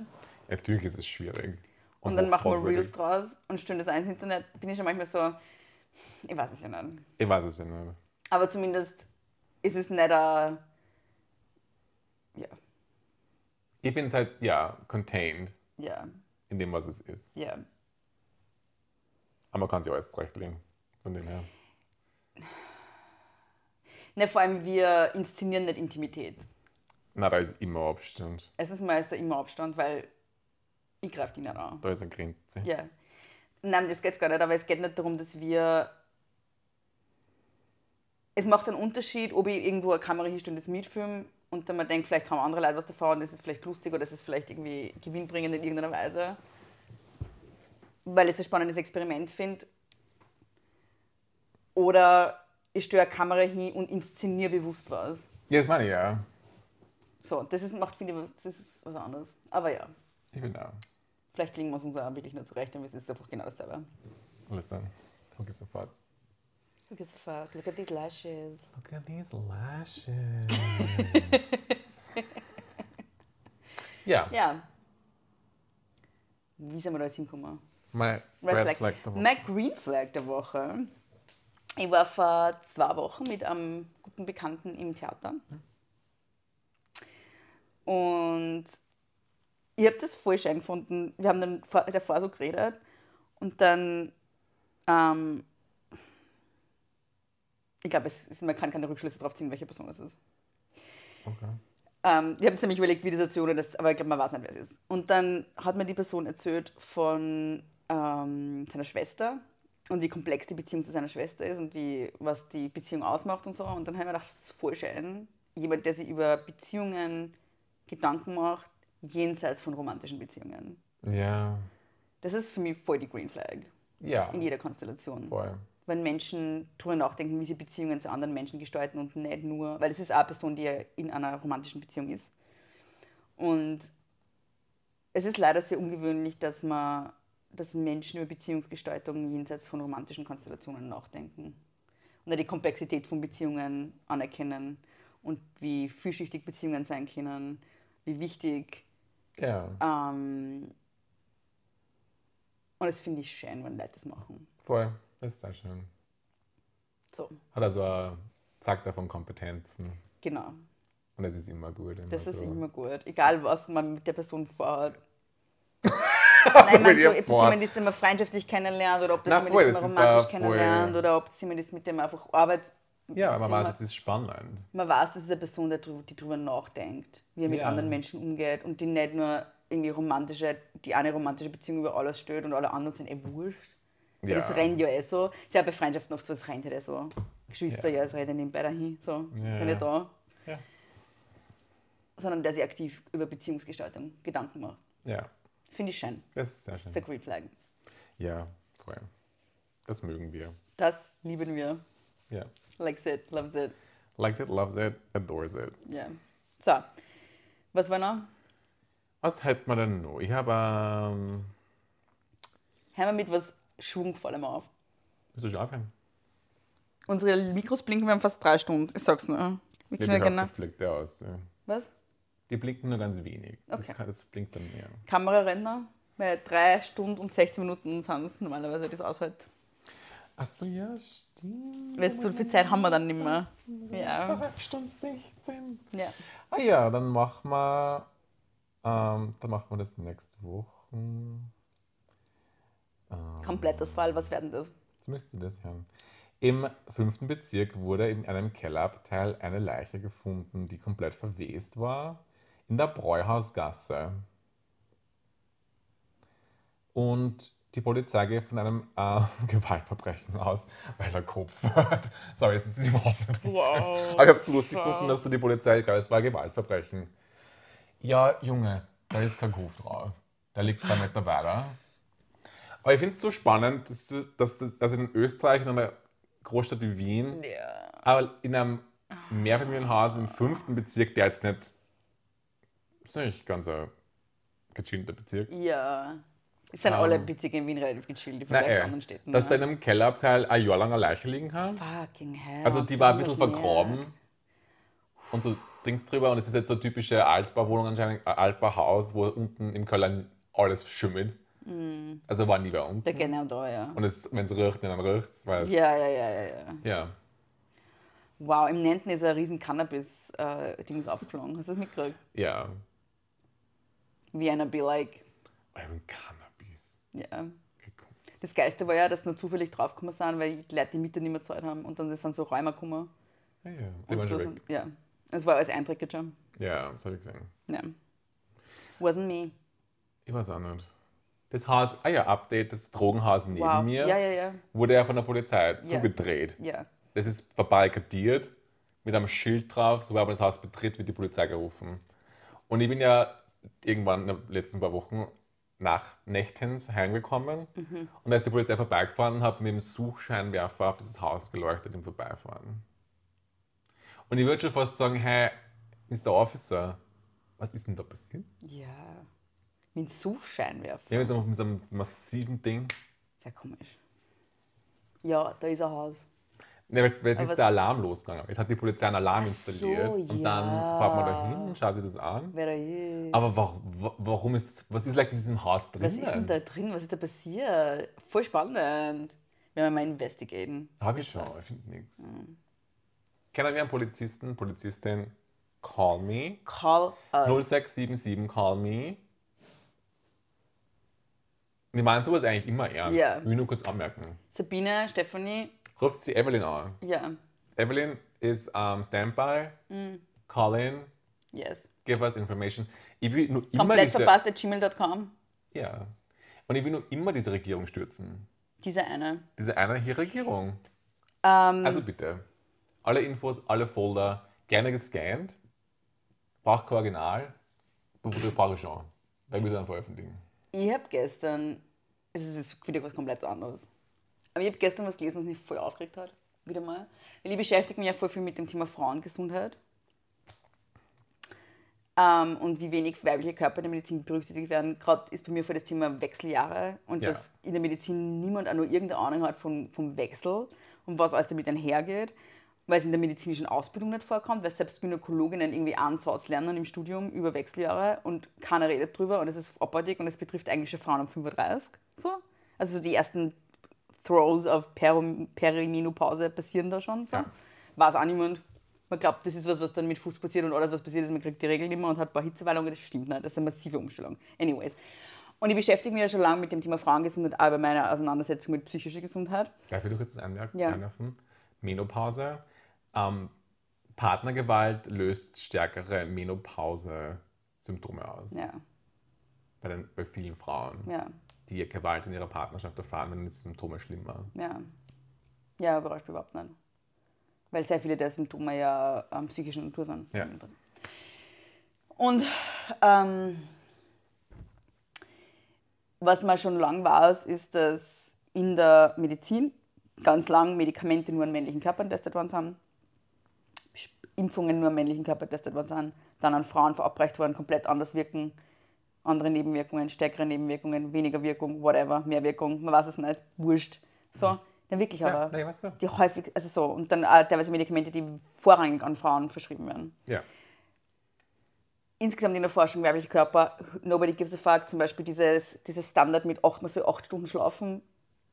natürlich ist es schwierig. Und, und dann machen wir Reels draus und stellen das eins ins Internet. Bin ich schon manchmal so, ich weiß es ja nicht. Ich weiß es ja nicht. Aber zumindest ist es nicht ein. Äh, ja. Ich bin halt, ja, contained. Ja. In dem, was es ist. Ja. Aber man kann sich auch erst zurechtlegen, von dem her. Ne, vor allem, wir inszenieren nicht Intimität. Na, da ist immer Abstand. Es ist meistens immer Abstand, weil ich greife die nicht an. Da ist ein Grenze. Ja. Nein, das geht gar nicht, aber es geht nicht darum, dass wir. Es macht einen Unterschied, ob ich irgendwo eine Kamera hinstelle und das mitfilme und dann man denkt, vielleicht haben andere Leute was davon das ist vielleicht lustig oder das ist vielleicht irgendwie gewinnbringend in irgendeiner Weise, weil es ein spannendes Experiment finde. Oder ich störe eine Kamera hin und inszeniere bewusst was. Ja, das meine ich ja. So, das ist, macht viele, das ist was anderes. Aber ja. Ich bin da. Vielleicht legen wir es uns auch wirklich nur zurecht, aber es ist einfach genau dasselbe. Listen, don't give some fuck. Look as fuck. Look at these lashes. Look at these lashes. ja. [LAUGHS] Ja. Wie sind wir da jetzt hingekommen? My Red, Flag. Flag der Woche. My Green Flag der Woche. Ich war vor zwei Wochen mit einem guten Bekannten im Theater. Und ich habe das voll schön gefunden. Wir haben dann davor so geredet. Und dann ähm, ich glaube, man kann keine Rückschlüsse darauf ziehen, welche Person es ist. Okay. Ähm, ich habe ziemlich überlegt, wie die Situation ist, aber ich glaube, man weiß nicht, wer es ist. Und dann hat mir die Person erzählt von ähm, seiner Schwester und wie komplex die Beziehung zu seiner Schwester ist und wie, was die Beziehung ausmacht und so. Und dann habe ich mir gedacht, das ist voll schön. Jemand, der sich über Beziehungen Gedanken macht, jenseits von romantischen Beziehungen. Ja. Das ist für mich voll die Green Flag. Ja. In jeder Konstellation. Voll wenn Menschen darüber nachdenken, wie sie Beziehungen zu anderen Menschen gestalten und nicht nur, weil es ist auch eine Person, die in einer romantischen Beziehung ist. Und es ist leider sehr ungewöhnlich, dass man, dass Menschen über Beziehungsgestaltung jenseits von romantischen Konstellationen nachdenken und die Komplexität von Beziehungen anerkennen und wie vielschichtig Beziehungen sein können, wie wichtig ja. ähm, und das finde ich schön, wenn Leute das machen. Voll, das ist sehr schön. So. Hat also einen Zack davon Kompetenzen. Genau. Und das ist immer gut. Immer das so. ist immer gut. Egal, was man mit der Person vorhat. [LAUGHS] Also Nein, man so, ob jemand ist, den man freundschaftlich kennenlernt oder ob das jemand ist, den man romantisch kennenlernt oder ob das jemand ist, mit dem man einfach Arbeits... Ja, aber man weiß, es ist spannend. Man weiß, es ist eine Person, die drüber nachdenkt, wie er mit ja. anderen Menschen umgeht und die nicht nur irgendwie romantische die eine romantische Beziehung über alles stört und alle anderen sind eh wurscht. Ja. Das rennt ja eh so. Das bei Freundschaften oft so, es rennt ja halt eh so. Geschwister, ja, es rennt ja nebenbei dahin. So, ja. sind ja da. Ja. Sondern der sich aktiv über Beziehungsgestaltung Gedanken macht. Ja. Das finde ich schön. Das ist sehr schön. Das ist Green Flag. Ja, voll. Das mögen wir. Das lieben wir. Ja. Yeah. Likes it, loves it. Likes it, loves it, adores it. Ja. So, was war noch? Was hält man denn noch? Ich habe. Ähm, Hören wir mit was Schwungvollem auf. Willst du schon aufhören? Unsere Mikros blinken, wir haben fast drei Stunden. Ich sag's nur. Wir ja, die fliegt der aus. Ja. Was? Die blinken nur ganz wenig. Okay. Das, kann, das blinkt dann mehr. Kameraränder, bei drei Stunden und 16 Minuten sind es normalerweise das aushält. Achso, ja, stimmt. Weißt, so viel Zeit haben wir dann nicht mehr. Ja. So, Stunde 16. Ja. Ah ja, dann machen wir ähm, dann machen wir das nächste Woche. Ähm, Komplettes Fall, was werden das? Das müsst ihr das hören. Im fünften Bezirk wurde in einem Kellerabteil eine Leiche gefunden, die komplett verwest war, in der Bräuhausgasse. Und die Polizei geht von einem äh, [LAUGHS] Gewaltverbrechen aus, weil er Kopf hat. Sorry, jetzt ist es überhaupt nicht. Wow. Aber ich habe es so lustig gefunden, dass du die Polizei, ich glaube, es war Gewaltverbrechen ja, Junge, da ist kein Kopf drauf. Da liegt kein Meter weiter. Aber ich finde es so spannend, dass, dass, dass in Österreich, in einer Großstadt wie Wien, ja. aber in einem Mehrfamilienhaus im fünften Bezirk, der jetzt nicht, ist nicht ganz ein gechillter Bezirk. Ja. Es sind um, alle ähm, Bezirke in Wien relativ gechillt die Vergleich zu anderen Städten. Dass ja. da in einem Kellerabteil ein Jahr lang eine Leiche liegen kann. Fucking hell. Also die war ein bisschen vergraben. Und so Dings drüber und es ist jetzt so typische Altbauwohnung anscheinend, äh, Altbauhaus, wo unten im Keller alles schimmelt. Mm. Also war nie bei unten. genau da, ja. Und wenn es riecht, dann riecht es. Ja, ja, ja, ja, ja. Ja. Wow, im Nenten ist ein riesen Cannabis-Dings äh, aufgeflogen. Hast du das mitgekriegt? Ja. Vienna be like. I'm Cannabis. Ja. Das Geiste war ja, dass nur zufällig draufgekommen sind, weil die Leute die Miete nicht mehr Zeit haben und dann sind so Räume gekommen. Ja, ah ja. Die waren so, ja. Es war alles einträglich schon. Ja, das habe ich gesehen. Ja. Wasn't me. Ich weiß auch nicht. Das Haus, ah ja, Update, das Drogenhaus neben wow. mir ja, ja, ja. wurde ja von der Polizei zugedreht. Ja. Das ist verbarrikadiert mit einem Schild drauf, sobald man das Haus betritt, wird die Polizei gerufen. Und ich bin ja irgendwann in den letzten paar Wochen nach nächtens heimgekommen mhm. und da ist die Polizei vorbeigefahren und hat mit dem Suchscheinwerfer auf dieses Haus geleuchtet im Vorbeifahren. Und ich würde schon fast sagen, hey, Mr. Officer, was ist denn da passiert? Ja, mit Suchscheinwerfer. Ja, mit so, mit so einem massiven Ding. Sehr komisch. Ja, da ist ein Haus. Nee, weil, weil ist der Alarm losgegangen. Jetzt hat die Polizei einen Alarm so, installiert und ja. dann fährt man da hin, und schaut sich das an. Aber warum, warum ist, was ist like in diesem Haus drin? Was ist denn da drin? Was ist da passiert? Voll spannend. Wenn wir mal investigieren. Habe ich schon, ich finde nichts. Mhm. Kennen wir einen Polizisten, Polizistin? Call me. Call us. 0677 Call me. Die meinen sowas eigentlich immer ernst. Ja. Ich will nur kurz anmerken. Sabine, Stephanie. Ruft sie Evelyn an. Ja. Evelyn ist um, Standby. Mm. in. Yes. Give us information. Ich will nur immer Komplett diese... verpasst at gmail.com. Ja. Und ich will nur immer diese Regierung stürzen. Diese eine. Diese eine hier Regierung. Um, ähm, also bitte alle Infos, alle Folder, gerne gescannt. Braucht kein Original, brauche ich schon. Wenn wir es dann veröffentlichen. Ich habe gestern, es ist wieder was komplett anderes, aber ich habe gestern was gelesen, was mich voll aufgeregt hat. Wieder mal. Weil ich beschäftige mich ja voll viel mit dem Thema Frauengesundheit. Um, ähm, und wie wenig weibliche Körper in der Medizin berücksichtigt werden. Gerade ist bei mir vor das Thema Wechseljahre und ja. dass in der Medizin niemand auch nur irgendeine Ahnung hat vom, vom Wechsel und was alles damit einhergeht weil es in der medizinischen Ausbildung nicht vorkommt, weil selbst Gynäkologinnen irgendwie einen Satz lernen im Studium über Wechseljahre und keiner redet drüber und es ist abartig und es betrifft eigentlich Frauen um 35. So. Also die ersten Throws auf Perimenopause passieren da schon. So. Ja. Weiß auch niemand. Man glaubt, das ist was, was dann mit Fuß passiert und alles, was passiert ist, man kriegt die Regeln immer und hat ein paar Hitzeweilungen. Das stimmt nicht. Das ist eine massive Umstellung. Anyways. Und ich beschäftige mich ja schon lange mit dem Thema Frauengesundheit, aber bei meiner Auseinandersetzung mit psychischer Gesundheit. Darf ich doch jetzt anmerken? Ja. Menopause ähm, Partnergewalt löst stärkere Menopause-Symptome aus. Ja. Bei, den, bei vielen Frauen, ja. die Gewalt in ihrer Partnerschaft erfahren, dann ist Symptome schlimmer. Ja. Ja, überrascht überhaupt nicht. Weil sehr viele der Symptome ja ähm, psychischer Natur sind. Ja. Und ähm, was man schon lang weiß, ist, dass in der Medizin ganz lang Medikamente nur an männlichen Körpern getestet worden sind Impfungen nur am männlichen Körper getestet worden sind, dann an Frauen verabreicht worden, komplett anders wirken, andere Nebenwirkungen, stärkere Nebenwirkungen, weniger Wirkung, whatever, mehr Wirkung, man weiß es nicht, wurscht. So, dann wirklich ja, aber nein, weißt du. die häufig, also so, und dann auch äh, teilweise Medikamente, die vorrangig an Frauen verschrieben werden. Ja. Insgesamt in der Forschung weiblicher Körper, nobody gives a fuck, zum Beispiel dieses, dieses Standard mit 8, man soll 8 Stunden schlafen,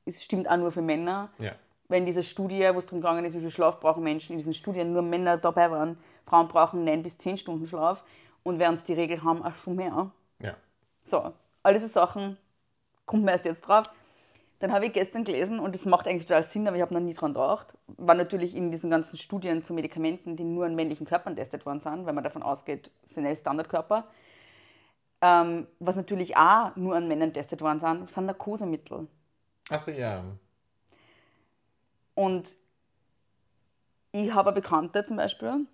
es stimmt auch nur für Männer. Ja weil in dieser Studie, wo es darum gegangen ist, wie viel Schlaf brauchen Menschen, in diesen Studien nur Männer dabei waren, Frauen brauchen neun bis zehn Stunden Schlaf und während die Regel haben, auch schon mehr. Ja. So, all diese Sachen kommen mir erst jetzt drauf. Dann habe ich gestern gelesen, und das macht eigentlich total Sinn, aber ich habe noch nie dran gedacht, war natürlich in diesen ganzen Studien zu Medikamenten, die nur an männlichen Körpern testet worden sind, weil man davon ausgeht, sind ja Standardkörper, ähm, was natürlich auch nur an Männern testet worden sind, sind Narkosemittel. Achso, ja. Und ich habe eine Bekannte zum Beispiel,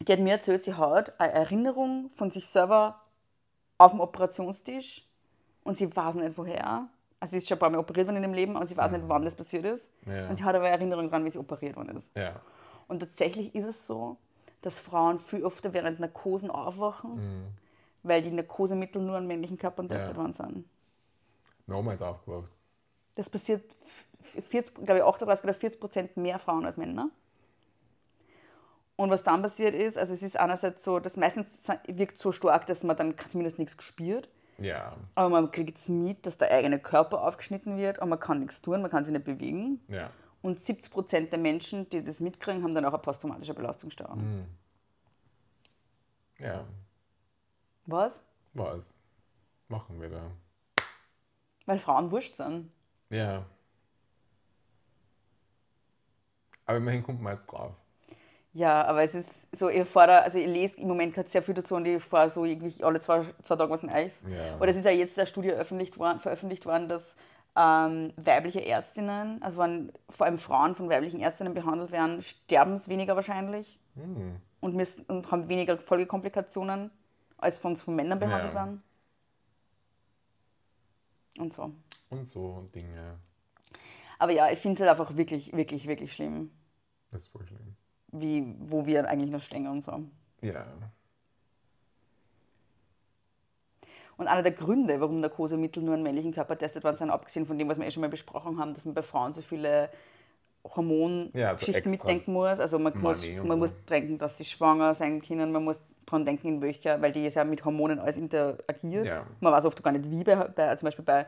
die hat mir erzählt, sie hat eine Erinnerung von sich selber auf dem Operationstisch und sie weiß nicht woher. Also sie ist schon ein paar Mal operiert worden in ihrem Leben, aber sie weiß mhm. nicht, wann das passiert ist. Ja. Und sie hat aber eine Erinnerung daran, wie sie operiert worden ist. Ja. Und tatsächlich ist es so, dass Frauen viel öfter während Narkosen aufwachen, mhm. weil die Narkosemittel nur an männlichen Körpern ja. testet worden sind. Nochmals aufgewacht. Das passiert 40, glaube ich, 38 oder 40 Prozent mehr Frauen als Männer. Und was dann passiert ist, also es ist einerseits so, dass meistens wirkt so stark, dass man dann zumindest nichts spürt. Ja. Aber man kriegt es mit, dass der eigene Körper aufgeschnitten wird und man kann nichts tun, man kann sich nicht bewegen. Ja. Und 70 Prozent der Menschen, die das mitkriegen, haben dann auch eine posttraumatische Belastungsstörung. Mhm. Ja. Was? Was machen wir da? Weil Frauen wurscht sind. Ja. Aber immerhin kommt man jetzt drauf. Ja, aber es ist so, ich fahre, also ich lese im Moment gerade sehr viel dazu und ich fahre so irgendwie alle zwei, zwei Tage was in Eis. Ja. es ist ja jetzt eine Studie worden, veröffentlicht worden, dass ähm, weibliche Ärztinnen, also wenn vor allem Frauen von weiblichen Ärztinnen behandelt werden, sterben es weniger wahrscheinlich mhm. und, müssen, und haben weniger Folgekomplikationen, als von, von Männern behandelt ja. werden. Und so. Und so Dinge. Aber ja, ich finde es halt einfach wirklich, wirklich, wirklich schlimm. Das ist voll schlimm. Wie, wo wir eigentlich noch Stängel und so. Ja. Und einer der Gründe, warum Narkosemittel nur einen männlichen Körper testet, waren sind, abgesehen von dem, was wir eh schon mal besprochen haben, dass man bei Frauen so viele Hormonschichten ja, also mitdenken muss. Also man, muss, man so. muss denken, dass sie schwanger sein können, man muss dran denken, in welcher, weil die ja mit Hormonen alles interagiert. Ja. Man weiß oft gar nicht, wie bei, bei zum Beispiel bei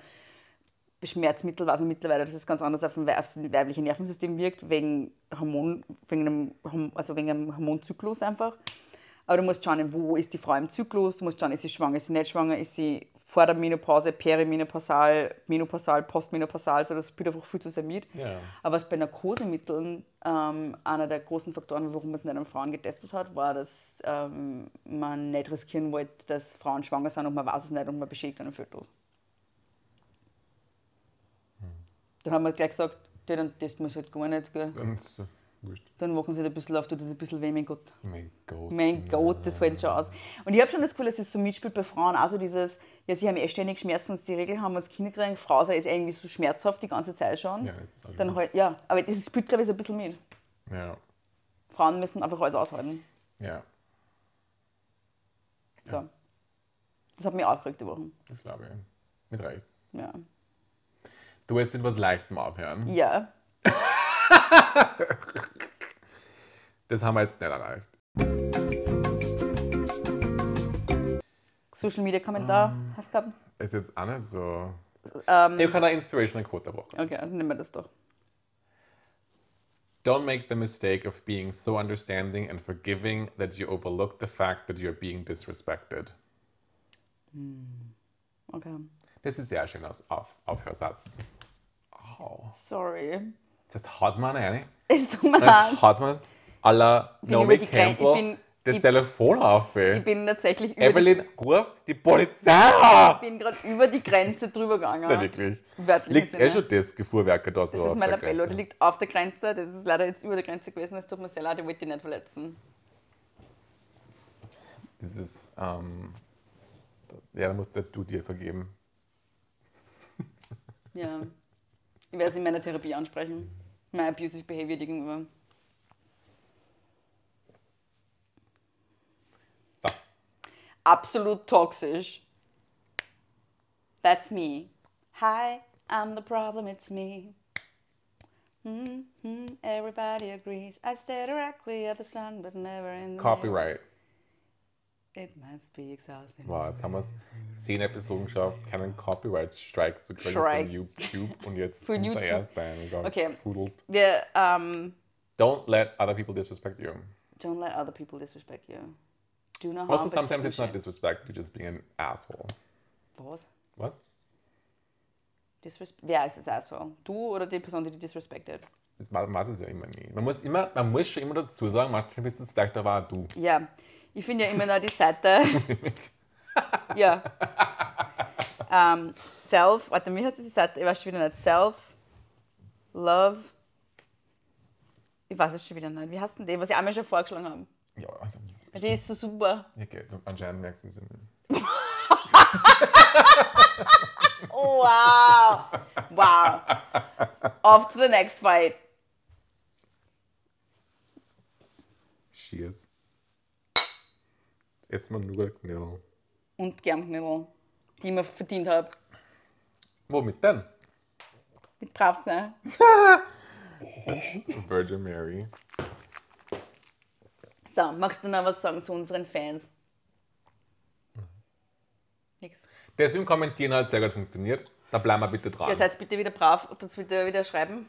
Schmerzmittel weiß man mittlerweile, dass es ganz anders auf, das weibliche Nervensystem wirkt, wegen, Hormon, wegen, einem, also wegen einem Hormonzyklus einfach. Aber du musst schauen, wo ist die Frau im Zyklus, du musst schauen, ist sie schwanger, ist sie nicht schwanger, ist sie vor der Menopause, perimenopausal, menopausal, postmenopausal, so das spielt einfach viel zu sehr mit. Ja. Aber was bei Narkosemitteln ähm, einer der großen Faktoren, warum man es nicht an Frauen getestet hat, war, dass ähm, man nicht riskieren wollte, dass Frauen schwanger sind und man weiß es nicht und man beschädigt einen Fötus. Dann haben wir gleich gesagt, ja, dann testen wir es halt gar nicht. Gell. Dann ist es Dann machen sie halt ein bisschen auf, tut ein bisschen weh, mein Gott. Mein Gott. Mein Gott, das fällt schon aus. Und ich habe schon das Gefühl, dass es das so mitspielt bei Frauen. Also dieses, ja, sie haben eh ständig Schmerzen, die Regel haben wir als Kinder kriegen. Frau sei ist irgendwie so schmerzhaft die ganze Zeit schon. Ja, das ist auch dann halt, Ja, aber das spielt, glaube ich, so ein bisschen mit. Ja. Frauen müssen einfach alles aushalten. Ja. So. Ja. Das hat mich auch aufgeregt die Woche. Das glaube ich. Mit Recht. Ja. Du willst mit was Leichtem aufhören? Ja. [LAUGHS] das haben wir jetzt nicht erreicht. Social Media Kommentar um, ähm, hast du gehabt? Ist jetzt auch nicht so. Um, ähm, ich kann eine Inspirational Quote der Woche. Okay, dann nehmen wir das doch. Don't make the mistake of being so understanding and forgiving that you overlook the fact that you're being disrespected. Hm. Okay. Das ist sehr schön als Auf Aufhörsatz. Wow. Sorry. Das haut mir eine. Es tut mir leid. Das haut mir à Nomi Naomi Campbell bin, das ich, Telefon auf. Ich bin tatsächlich über Evelyn, die, ruf die Polizei Ich bin gerade über die Grenze drüber gegangen. Nein, wirklich. liegt eh schon das Gefuhrwerke da so Das ist mein Appell, der liegt auf der Grenze. Das ist leider jetzt über der Grenze gewesen. Es tut mir sehr leid, ich wollte dich nicht verletzen. Dieses, ähm, ja, da musst du dir vergeben. Ja. [LAUGHS] Ich werde es in meiner Therapie ansprechen. Mein abusive Behavior gegenüber. So. Absolut toxisch. That's me. Hi, I'm the problem, it's me. Mm -hmm. Everybody agrees. I stare directly at the sun, but never in the Copyright. It must be exhausting. Wow, jetzt haben wir es zehn Episoden geschafft, keinen Copyright-Strike zu kriegen Strike. von YouTube und jetzt von [LAUGHS] YouTube. der erste ein okay. gefudelt. Wir, um, ähm, don't let other people disrespect you. Don't let other people disrespect you. Do not harm. Also sometimes it's not disrespect, you're just being an asshole. Was? Was? Disres Wer ist das Asshole? Du oder die Person, die dich disrespected? Das weiß es ja immer nie. Man muss, immer, man muss schon immer dazu sagen, manchmal bist du es vielleicht, da war du. Ja. Yeah. Ich finde ja immer noch die Seite. [LAUGHS] ja. Um, ähm, self, warte, mir hat sie die Seite? Ich weiß schon wieder nicht. Self, Love. Ich weiß es schon wieder nicht. Wie heißt denn die, was ich einmal schon vorgeschlagen habe? Ja, also. Die ist so super. Ja, okay. Anscheinend merkst du es nicht. [LAUGHS] wow! Wow! Off to the next fight. Cheers essen wir nur Knödel. Und gern Germknödel, die ich mir verdient habe. Womit denn? Mit brav sein. [LAUGHS] Virgin Mary. So, magst du noch was sagen zu unseren Fans? Mhm. Nix. Deswegen kommentieren hat sehr gut funktioniert. Da bleiben wir bitte dran. Ihr seid bitte wieder brav und uns bitte wieder schreiben,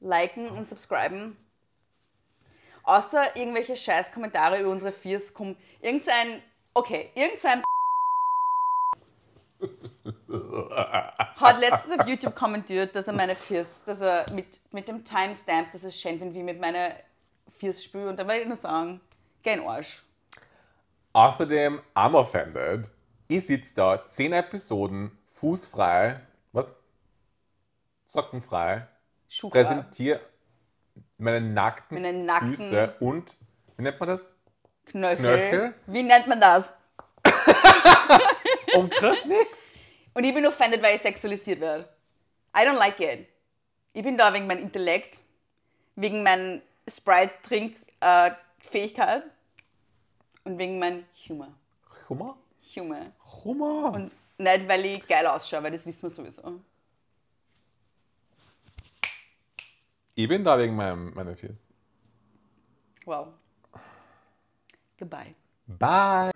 liken und mhm. subscriben. Außer irgendwelche scheiß Kommentare über unsere Viers kommen. Irgendein, okay, irgendein [LAUGHS] hat letztens auf YouTube kommentiert, dass er meine Viers, dass er mit, mit dem Timestamp, dass es schön wie mit meiner Viers spüle. Und da wollte ich nur sagen, gehen Arsch. Außerdem, I'm offended. Ich sitze da, zehn Episoden, fußfrei, was? Sockenfrei. Schuhfrei. Präsentiere meine nackten, meine nackten Füße und, wie nennt man das? Knöchel. Knöchel. Wie nennt man das? [LAUGHS] und kriegt nichts. Und ich bin offended, weil ich sexualisiert werde. I don't like it. Ich bin da wegen meinem Intellekt, wegen meiner Sprite-Trink-Fähigkeit und wegen meinem Humor. Humor? Humor. Humor. Und nicht, weil ich geil ausschaue, weil das wissen wir sowieso. Ich bin da wegen my meiner Fies. Goodbye. Bye.